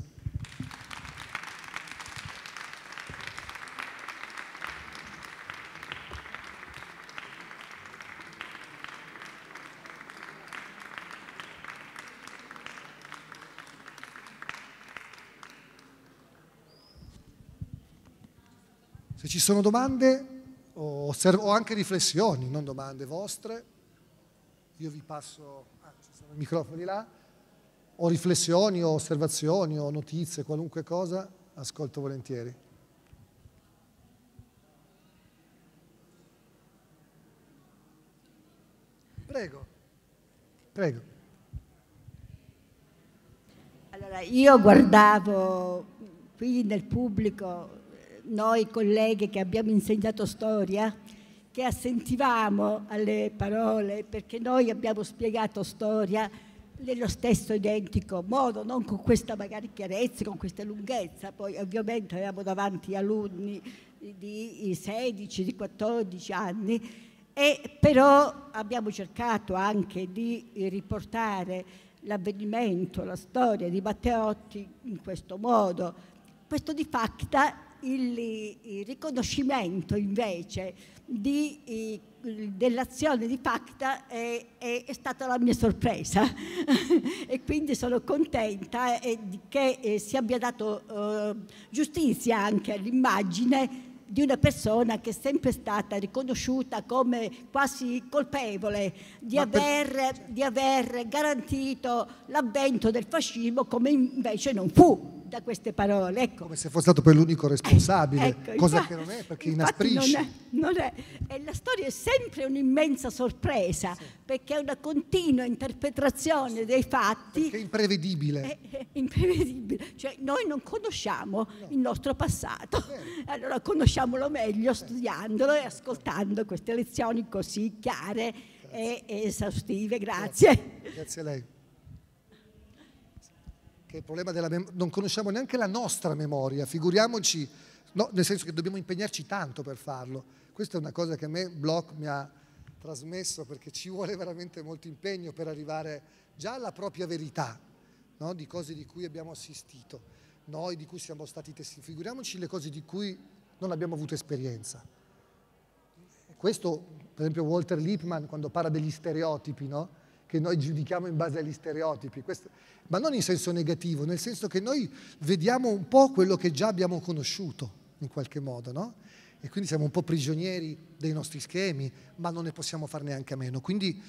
Se ci sono domande o, anche riflessioni, non domande vostre io vi passo, ah, ci sono i microfoni là, o riflessioni o osservazioni o notizie, qualunque cosa, ascolto volentieri. Prego, prego. Allora, io guardavo qui nel pubblico eh, noi colleghi che abbiamo insegnato storia, che assentivamo alle parole, perché noi abbiamo spiegato storia nello stesso identico modo, non con questa magari chiarezza, con questa lunghezza, poi ovviamente avevamo davanti alunni di 16, di 14 anni, e però abbiamo cercato anche di riportare l'avvenimento, la storia di Matteotti in questo modo. Questo di facto il, il riconoscimento invece di, dell'azione di Pacta è, è, è, stata la mia sorpresa e quindi sono contenta eh, che eh, si abbia dato eh, giustizia anche all'immagine di una persona che è sempre stata riconosciuta come quasi colpevole di, aver, di aver garantito l'avvento del fascismo come invece non fu da queste parole. Ecco. Come se fosse stato poi l'unico responsabile, eh, ecco, cosa infatti, che non è perché inasprisce. Non è, non è. E la storia è sempre un'immensa sorpresa sì. perché è una continua interpretazione dei fatti. Perché è imprevedibile. È, eh, è eh, imprevedibile, cioè noi non conosciamo no. il nostro passato, allora conosciamolo meglio studiandolo e ascoltando queste lezioni così chiare grazie. e esaustive. Grazie. Grazie, grazie a lei che è il problema della memoria, non conosciamo neanche la nostra memoria, figuriamoci, no, nel senso che dobbiamo impegnarci tanto per farlo. Questa è una cosa che a me Bloch mi ha trasmesso perché ci vuole veramente molto impegno per arrivare già alla propria verità no? di cose di cui abbiamo assistito, noi di cui siamo stati testimoni, figuriamoci le cose di cui non abbiamo avuto esperienza. Questo, per esempio, Walter Lippmann quando parla degli stereotipi, no? che noi giudichiamo in base agli stereotipi, questo, ma non in senso negativo, nel senso che noi vediamo un po' quello che già abbiamo conosciuto in qualche modo, no? E quindi siamo un po' prigionieri dei nostri schemi, ma non ne possiamo fare neanche a meno. Quindi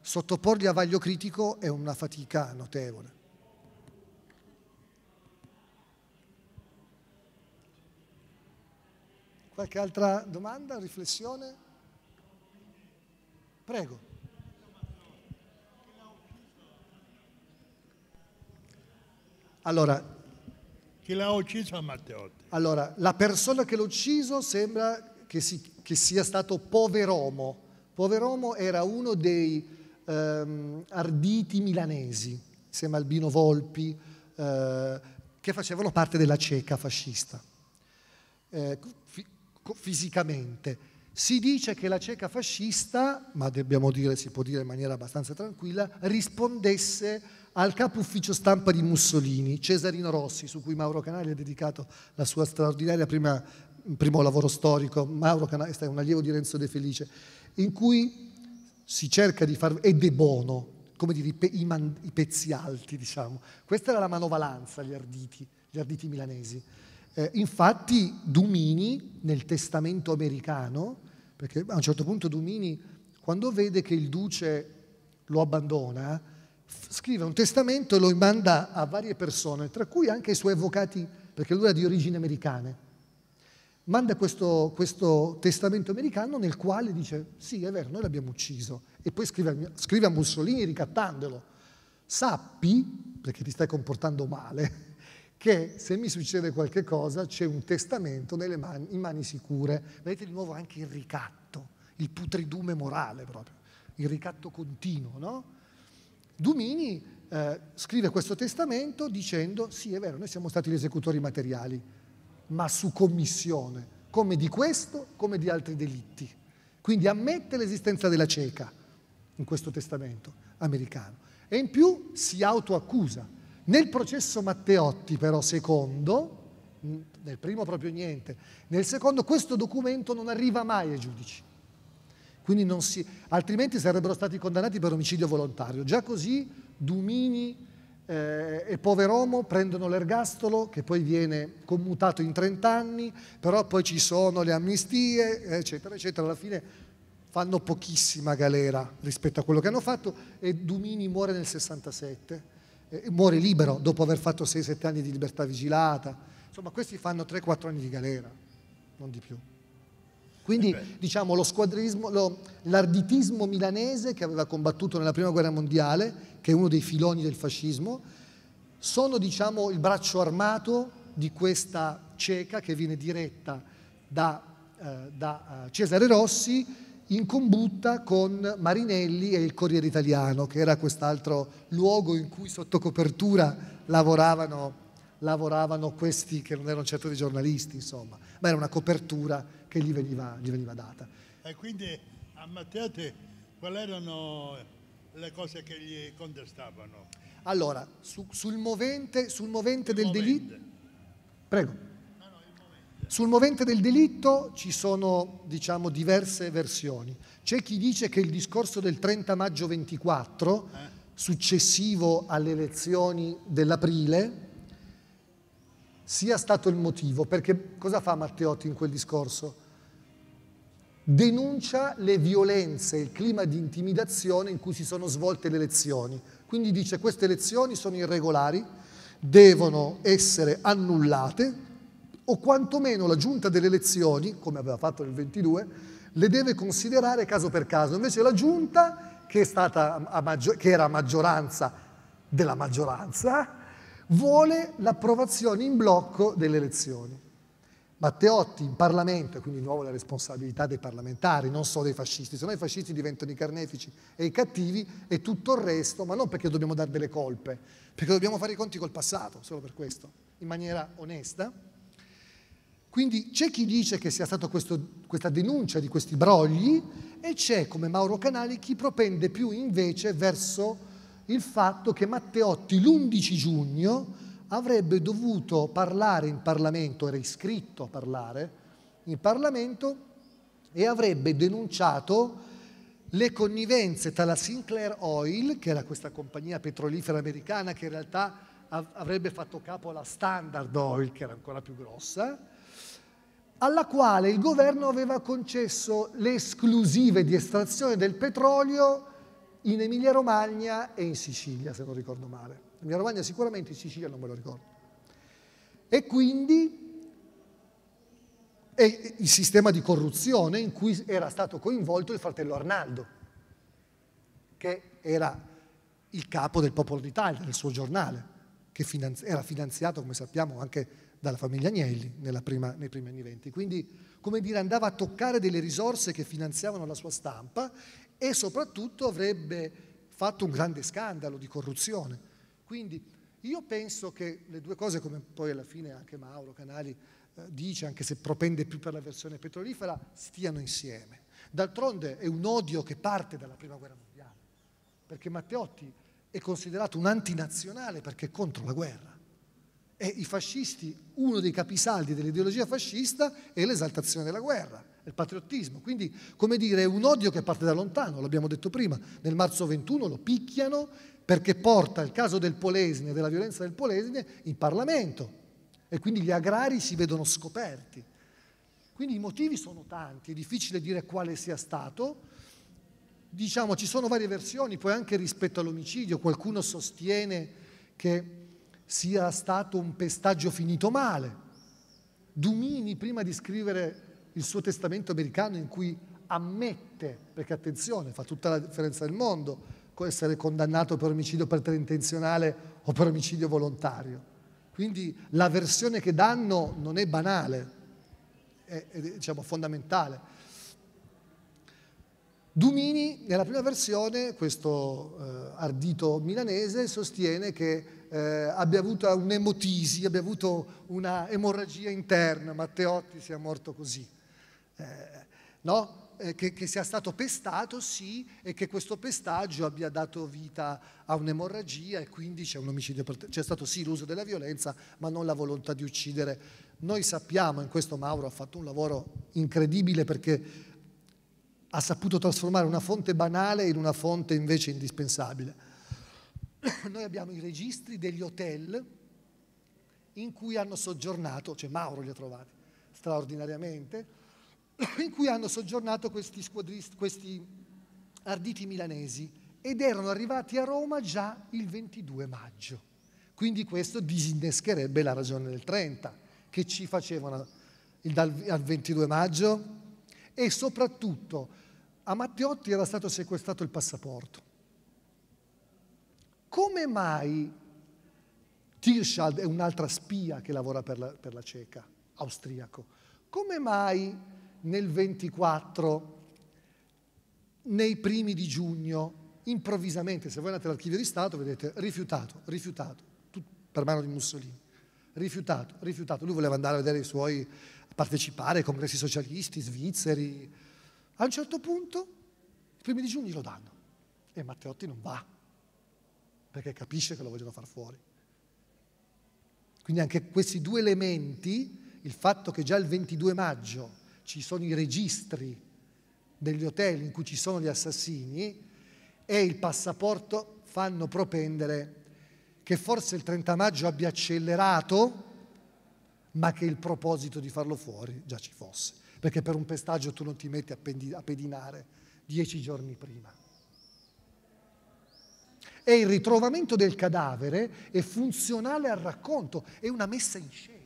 sottoporli a vaglio critico è una fatica notevole. Qualche altra domanda, riflessione? Prego. Allora, chi l'ha ucciso è Matteotti. Allora, la persona che l'ha ucciso sembra che, si, che, sia stato Poveromo. Poveromo era uno dei ehm, arditi milanesi, insieme a Albino Volpi, eh, che facevano parte della cieca fascista, eh, fi, fisicamente. Si dice che la cieca fascista, ma dobbiamo dire, si può dire in maniera abbastanza tranquilla, rispondesse al capo ufficio stampa di Mussolini, Cesarino Rossi, su cui Mauro Canali ha dedicato la sua straordinaria prima, primo lavoro storico, Mauro Canali è un allievo di Renzo De Felice, in cui si cerca di far, ed è buono, come dire, i, man, i pezzi alti, diciamo. Questa era la manovalanza, gli arditi, gli arditi milanesi. Eh, infatti Dumini, nel testamento americano, perché a un certo punto Dumini, quando vede che il duce lo abbandona, scrive un testamento e lo manda a varie persone, tra cui anche i suoi avvocati, perché lui era di origini americane. Manda questo, questo, testamento americano nel quale dice sì, è vero, noi l'abbiamo ucciso. E poi scrive, scrive a Mussolini ricattandolo. Sappi, perché ti stai comportando male, che se mi succede qualche cosa c'è un testamento nelle mani, in mani sicure. Vedete di nuovo anche il ricatto, il putridume morale proprio, il ricatto continuo, no? Dumini eh, scrive questo testamento dicendo sì è vero, noi siamo stati gli esecutori materiali, ma su commissione, come di questo, come di altri delitti. Quindi ammette l'esistenza della cieca in questo testamento americano e in più si autoaccusa. Nel processo Matteotti però secondo, nel primo proprio niente, nel secondo questo documento non arriva mai ai giudici. Si, altrimenti sarebbero stati condannati per omicidio volontario. Già così Dumini eh, e Poveromo prendono l'ergastolo che poi viene commutato in 30 anni, però poi ci sono le amnistie, eccetera, eccetera. Alla fine fanno pochissima galera rispetto a quello che hanno fatto e Dumini muore nel 67, eh, muore libero dopo aver fatto 6-7 anni di libertà vigilata. Insomma, questi fanno 3-4 anni di galera, non di più. Quindi diciamo lo squadrismo, lo, l'arditismo milanese che aveva combattuto nella prima guerra mondiale, che è uno dei filoni del fascismo, sono diciamo, il braccio armato di questa cieca che viene diretta da, eh, da eh, Cesare Rossi in combutta con Marinelli e il Corriere Italiano, che era quest'altro luogo in cui sotto copertura lavoravano, lavoravano questi che non erano certo dei giornalisti, insomma, ma era una copertura che gli veniva, gli veniva data. E quindi a Matteotti quali erano le cose che gli contestavano? Allora, su, sul movente, sul movente del delitto... Prego. Sul movente del delitto ci sono diciamo, diverse versioni. C'è chi dice che il discorso del 30 maggio 24, eh. successivo alle elezioni dell'aprile, sia stato il motivo, perché cosa fa Matteotti in quel discorso? denuncia le violenze, il clima di intimidazione in cui si sono svolte le elezioni. Quindi dice che queste elezioni sono irregolari, devono essere annullate o quantomeno la giunta delle elezioni, come aveva fatto nel 22, le deve considerare caso per caso. Invece la giunta, che, che era maggioranza della maggioranza, vuole l'approvazione in blocco delle elezioni. Matteotti in Parlamento, e quindi di nuovo la responsabilità dei parlamentari, non solo dei fascisti, se no i fascisti diventano i carnefici e i cattivi e tutto il resto, ma non perché dobbiamo dare delle colpe, perché dobbiamo fare i conti col passato, solo per questo, in maniera onesta. Quindi c'è chi dice che sia stata questa denuncia di questi brogli e c'è, come Mauro Canali, chi propende più invece verso il fatto che Matteotti l'11 giugno avrebbe dovuto parlare in Parlamento, era iscritto a parlare in Parlamento e avrebbe denunciato le connivenze tra la Sinclair Oil, che era questa compagnia petrolifera americana che in realtà avrebbe fatto capo alla Standard Oil, che era ancora più grossa, alla quale il governo aveva concesso le esclusive di estrazione del petrolio in Emilia-Romagna e in Sicilia, se non ricordo male. Emilia Romagna sicuramente, in Sicilia non me lo ricordo. E quindi e il sistema di corruzione in cui era stato coinvolto il fratello Arnaldo, che era il capo del Popolo d'Italia, del suo giornale, che finanzi era finanziato, come sappiamo, anche dalla famiglia Agnelli prima, nei primi anni venti. Quindi, come dire, andava a toccare delle risorse che finanziavano la sua stampa e soprattutto avrebbe fatto un grande scandalo di corruzione. Quindi io penso che le due cose, come poi alla fine anche Mauro Canali eh, dice, anche se propende più per la versione petrolifera, stiano insieme. D'altronde è un odio che parte dalla Prima Guerra Mondiale, perché Matteotti è considerato un antinazionale perché è contro la guerra. E i fascisti, uno dei capisaldi dell'ideologia fascista è l'esaltazione della guerra il patriottismo. Quindi, come dire, è un odio che parte da lontano, l'abbiamo detto prima, nel marzo 21 lo picchiano perché porta il caso del Polesine, della violenza del Polesine, in Parlamento e quindi gli agrari si vedono scoperti. Quindi i motivi sono tanti, è difficile dire quale sia stato. Diciamo, ci sono varie versioni, poi anche rispetto all'omicidio, qualcuno sostiene che sia stato un pestaggio finito male. Dumini, prima di scrivere il suo testamento americano in cui ammette, perché attenzione, fa tutta la differenza del mondo, essere condannato per omicidio per intenzionale o per omicidio volontario. Quindi la versione che danno non è banale, è, è diciamo, fondamentale. Dumini, nella prima versione, questo eh, ardito milanese sostiene che eh, abbia avuto un'emotisi, abbia avuto una emorragia interna, Matteotti sia morto così eh, no? Eh, che, che, sia stato pestato, sì, e che questo pestaggio abbia dato vita a un'emorragia e quindi c'è un omicidio, c'è stato sì l'uso della violenza, ma non la volontà di uccidere. Noi sappiamo, in questo Mauro ha fatto un lavoro incredibile perché ha saputo trasformare una fonte banale in una fonte invece indispensabile. Noi abbiamo i registri degli hotel in cui hanno soggiornato, cioè Mauro li ha trovati straordinariamente, in cui hanno soggiornato questi, questi arditi milanesi ed erano arrivati a Roma già il 22 maggio. Quindi questo disinnescherebbe la ragione del 30, che ci facevano il, dal, al 22 maggio e soprattutto a Matteotti era stato sequestrato il passaporto. Come mai Tirschald è un'altra spia che lavora per la, per la CECA, austriaco? Come mai nel 24, nei primi di giugno, improvvisamente, se voi andate all'archivio di Stato, vedete rifiutato, rifiutato, per mano di Mussolini, rifiutato, rifiutato. Lui voleva andare a vedere i suoi, a partecipare ai congressi socialisti, svizzeri. A un certo punto, i primi di giugno glielo danno e Matteotti non va, perché capisce che lo vogliono far fuori. Quindi anche questi due elementi, il fatto che già il 22 maggio ci sono i registri degli hotel in cui ci sono gli assassini e il passaporto fanno propendere che forse il 30 maggio abbia accelerato, ma che il proposito di farlo fuori già ci fosse, perché per un pestaggio tu non ti metti a pedinare dieci giorni prima. E il ritrovamento del cadavere è funzionale al racconto, è una messa in scena,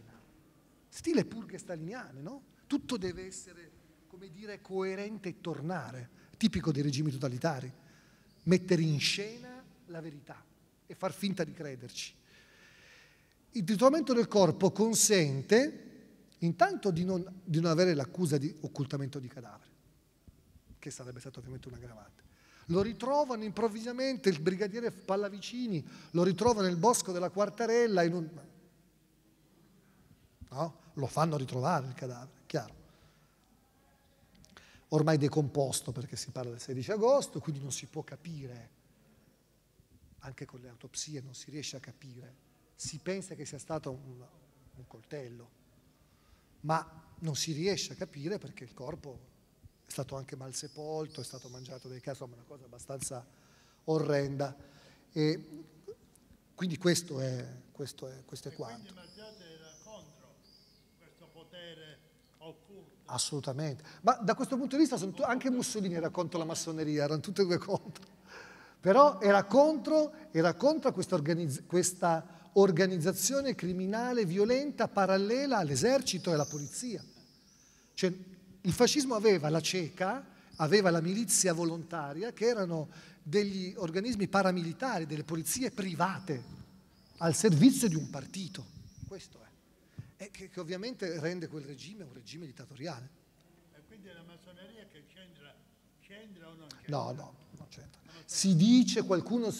stile purghe staliniane, no? tutto deve essere, come dire, coerente e tornare, tipico dei regimi totalitari, mettere in scena la verità e far finta di crederci. Il titolamento del corpo consente intanto di non, di non avere l'accusa di occultamento di cadavere, che sarebbe stata ovviamente un aggravante lo ritrovano improvvisamente il brigadiere Pallavicini, lo ritrova nel bosco della Quartarella, un... no? lo fanno ritrovare il cadavere chiaro. Ormai decomposto perché si parla del 16 agosto, quindi non si può capire, anche con le autopsie non si riesce a capire. Si pensa che sia stato un, un coltello, ma non si riesce a capire perché il corpo è stato anche mal sepolto, è stato mangiato dai casi, una cosa abbastanza orrenda. E quindi questo è, questo è, questo è quanto. Assolutamente. Ma da questo punto di vista anche Mussolini era contro la massoneria, erano tutte e due contro. Però era contro, era contro questa, organizz questa, organizzazione criminale violenta parallela all'esercito e alla polizia. Cioè, il fascismo aveva la cieca, aveva la milizia volontaria, che erano degli organismi paramilitari, delle polizie private, al servizio di un partito. Questo eh, che, che, ovviamente rende quel regime un regime dittatoriale. E quindi è la massoneria che c'entra, c'entra o non c'entra? No, no, non c'entra. Si dice, qualcuno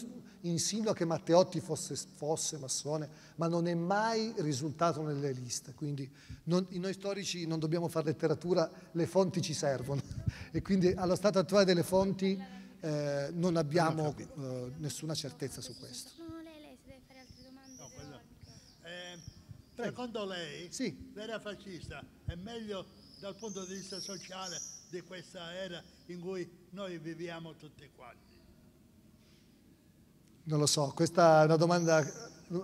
insinua che Matteotti fosse, fosse massone, ma non è mai risultato nelle liste, quindi non, noi storici non dobbiamo fare letteratura, le fonti ci servono e quindi allo stato attuale delle fonti eh, non abbiamo eh, nessuna certezza su questo. Secondo lei sì. l'era fascista è meglio dal punto di vista sociale di questa era in cui noi viviamo tutti quanti? Non lo so, questa è una domanda,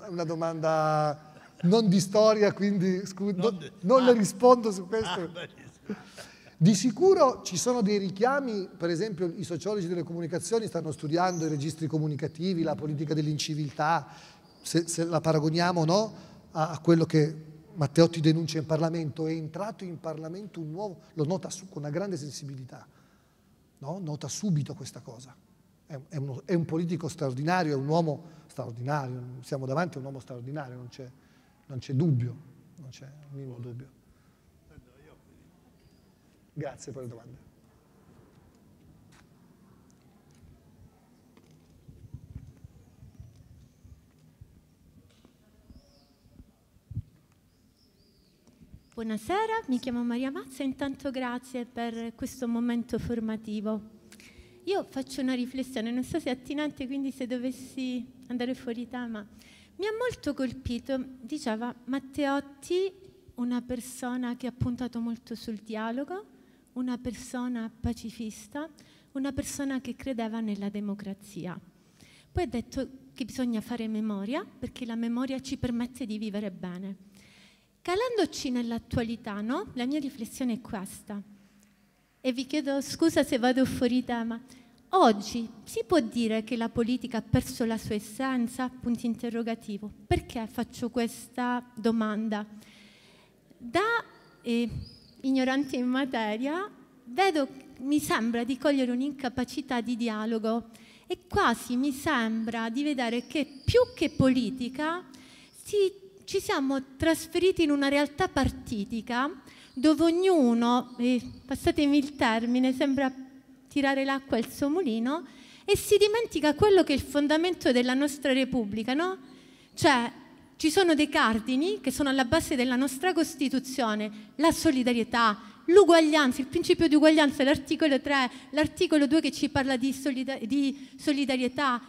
una domanda non di storia, quindi scusa, non, di, non ah, le rispondo su questo. Ah, di sicuro ci sono dei richiami, per esempio i sociologi delle comunicazioni stanno studiando i registri comunicativi, la politica dell'inciviltà, se, se la paragoniamo o no, a, quello che Matteotti denuncia in Parlamento, è entrato in Parlamento un nuovo, lo nota su, con una grande sensibilità, no? nota subito questa cosa. È, è, uno, è, un politico straordinario, è un uomo straordinario, siamo davanti a un uomo straordinario, non c'è, non c'è dubbio, non c'è il minimo dubbio. Grazie per le domande. Buonasera, mi chiamo Maria Mazza e intanto grazie per questo momento formativo. Io faccio una riflessione, non so se è attinente, quindi se dovessi andare fuori tema. Mi ha molto colpito, diceva Matteotti, una persona che ha puntato molto sul dialogo, una persona pacifista, una persona che credeva nella democrazia. Poi ha detto che bisogna fare memoria perché la memoria ci permette di vivere bene. Calandoci nell'attualità, no? La mia riflessione è questa. E vi chiedo scusa se vado fuori tema. Oggi si può dire che la politica ha perso la sua essenza? Punto interrogativo. Perché faccio questa domanda? Da eh, ignorante in materia vedo, mi sembra di cogliere un'incapacità di dialogo e quasi mi sembra di vedere che più che politica si ci siamo trasferiti in una realtà partitica dove ognuno, eh, passatemi il termine, sembra tirare l'acqua al suo mulino e si dimentica quello che è il fondamento della nostra Repubblica, no? Cioè, ci sono dei cardini che sono alla base della nostra Costituzione, la solidarietà, l'uguaglianza, il principio di uguaglianza, l'articolo 3, l'articolo 2 che ci parla di, solidarietà,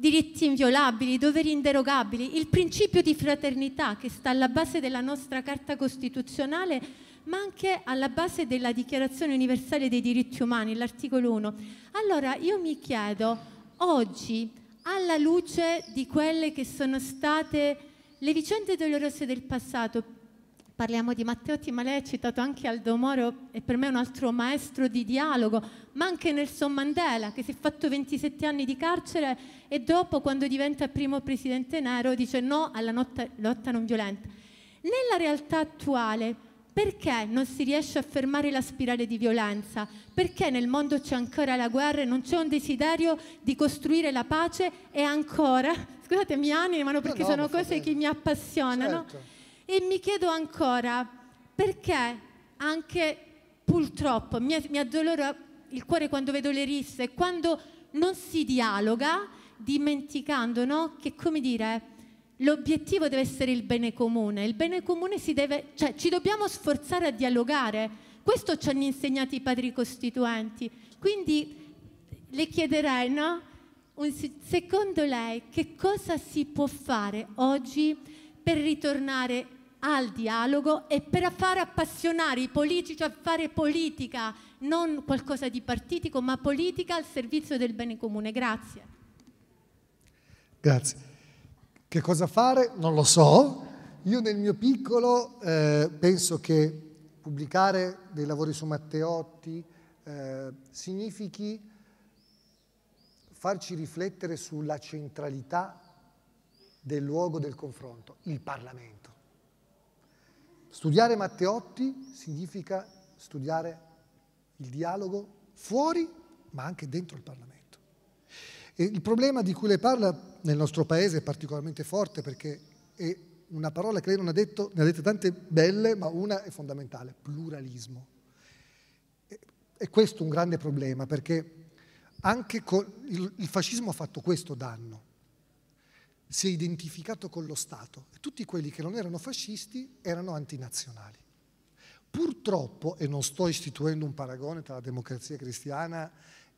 diritti inviolabili, doveri inderogabili, il principio di fraternità che sta alla base della nostra Carta Costituzionale, ma anche alla base della Dichiarazione Universale dei Diritti Umani, l'articolo 1. Allora io mi chiedo, oggi, alla luce di quelle che sono state le vicende dolorose del passato, Parliamo di Matteotti, ma lei ha citato anche Aldo Moro e per me è un altro maestro di dialogo, ma anche Nelson Mandela che si è fatto 27 anni di carcere e dopo quando diventa primo presidente nero dice no alla notta, lotta non violenta. Nella realtà attuale perché non si riesce a fermare la spirale di violenza? Perché nel mondo c'è ancora la guerra e non c'è un desiderio di costruire la pace e ancora, scusate mi animano perché no, no, sono cose che mi appassionano. Certo e mi chiedo ancora perché anche purtroppo mi, mi addolora il cuore quando vedo le risse, quando non si dialoga dimenticando no? che come dire l'obiettivo deve essere il bene comune, il bene comune si deve, cioè ci dobbiamo sforzare a dialogare, questo ci hanno insegnato i padri costituenti, quindi le chiederei no? Un, secondo lei che cosa si può fare oggi per ritornare al dialogo e per far appassionare i politici a fare politica, non qualcosa di partitico, ma politica al servizio del bene comune. Grazie. Grazie. Che cosa fare? Non lo so. Io nel mio piccolo eh, penso che pubblicare dei lavori su Matteotti eh, significhi farci riflettere sulla centralità del luogo del confronto, il Parlamento. Studiare Matteotti significa studiare il dialogo fuori ma anche dentro il Parlamento. E il problema di cui lei parla nel nostro paese è particolarmente forte perché è una parola che lei non ha detto, ne ha dette tante belle, ma una è fondamentale, pluralismo. E questo è un grande problema perché anche il, il fascismo ha fatto questo danno si è identificato con lo Stato e tutti quelli che non erano fascisti erano antinazionali. Purtroppo, e non sto istituendo un paragone tra la democrazia cristiana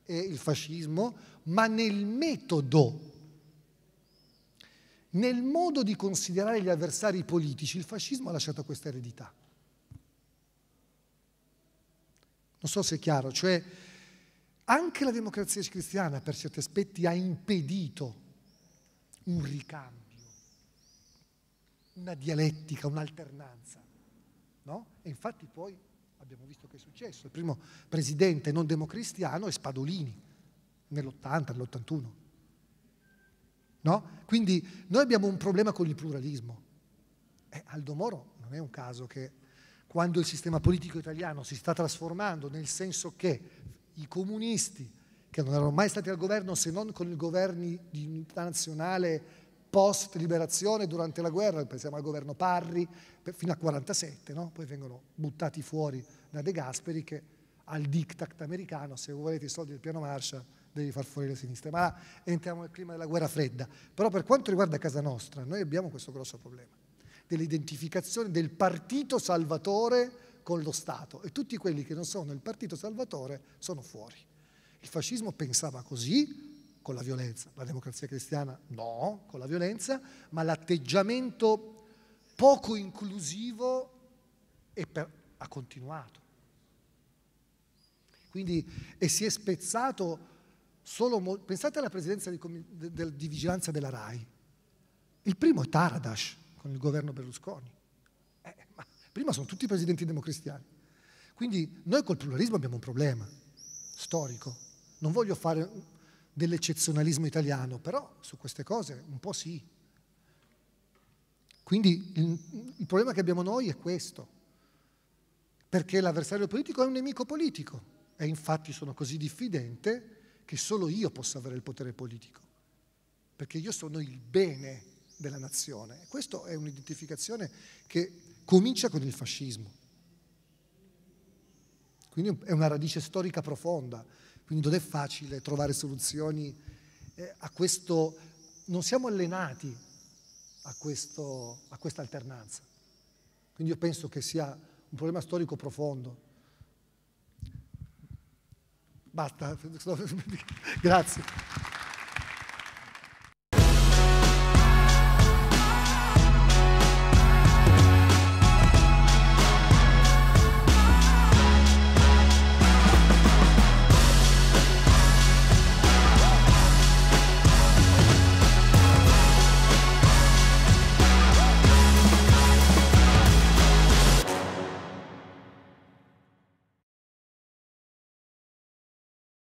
e il fascismo, ma nel metodo, nel modo di considerare gli avversari politici, il fascismo ha lasciato questa eredità. Non so se è chiaro, cioè anche la democrazia cristiana per certi aspetti ha impedito un ricambio, una dialettica, un'alternanza. No? E infatti poi abbiamo visto che è successo. Il primo presidente non democristiano è Spadolini nell'80, nell'81. No? Quindi noi abbiamo un problema con il pluralismo. Eh, Aldo Moro non è un caso che quando il sistema politico italiano si sta trasformando nel senso che i comunisti che non erano mai stati al governo se non con i governi di unità nazionale post-liberazione durante la guerra, pensiamo al governo Parri fino a 1947, no? poi vengono buttati fuori da De Gasperi che al diktat americano, se volete i soldi del piano Marshall devi far fuori le sinistre, ma entriamo nel clima della guerra fredda. Però per quanto riguarda casa nostra, noi abbiamo questo grosso problema dell'identificazione del partito salvatore con lo Stato e tutti quelli che non sono il partito salvatore sono fuori il fascismo pensava così con la violenza, la democrazia cristiana no, con la violenza, ma l'atteggiamento poco inclusivo per, ha continuato. Quindi, e si è spezzato solo... Pensate alla presidenza di, di, di vigilanza della RAI. Il primo è Taradash con il governo Berlusconi. Eh, ma prima sono tutti presidenti democristiani. Quindi noi col pluralismo abbiamo un problema storico, non voglio fare dell'eccezionalismo italiano, però su queste cose un po' sì. Quindi il, il problema che abbiamo noi è questo, perché l'avversario politico è un nemico politico e infatti sono così diffidente che solo io posso avere il potere politico, perché io sono il bene della nazione. E questa è un'identificazione che comincia con il fascismo. Quindi è una radice storica profonda. Quindi non è facile trovare soluzioni eh, a questo, non siamo allenati a, questo, a questa alternanza. Quindi io penso che sia un problema storico profondo. Basta, grazie.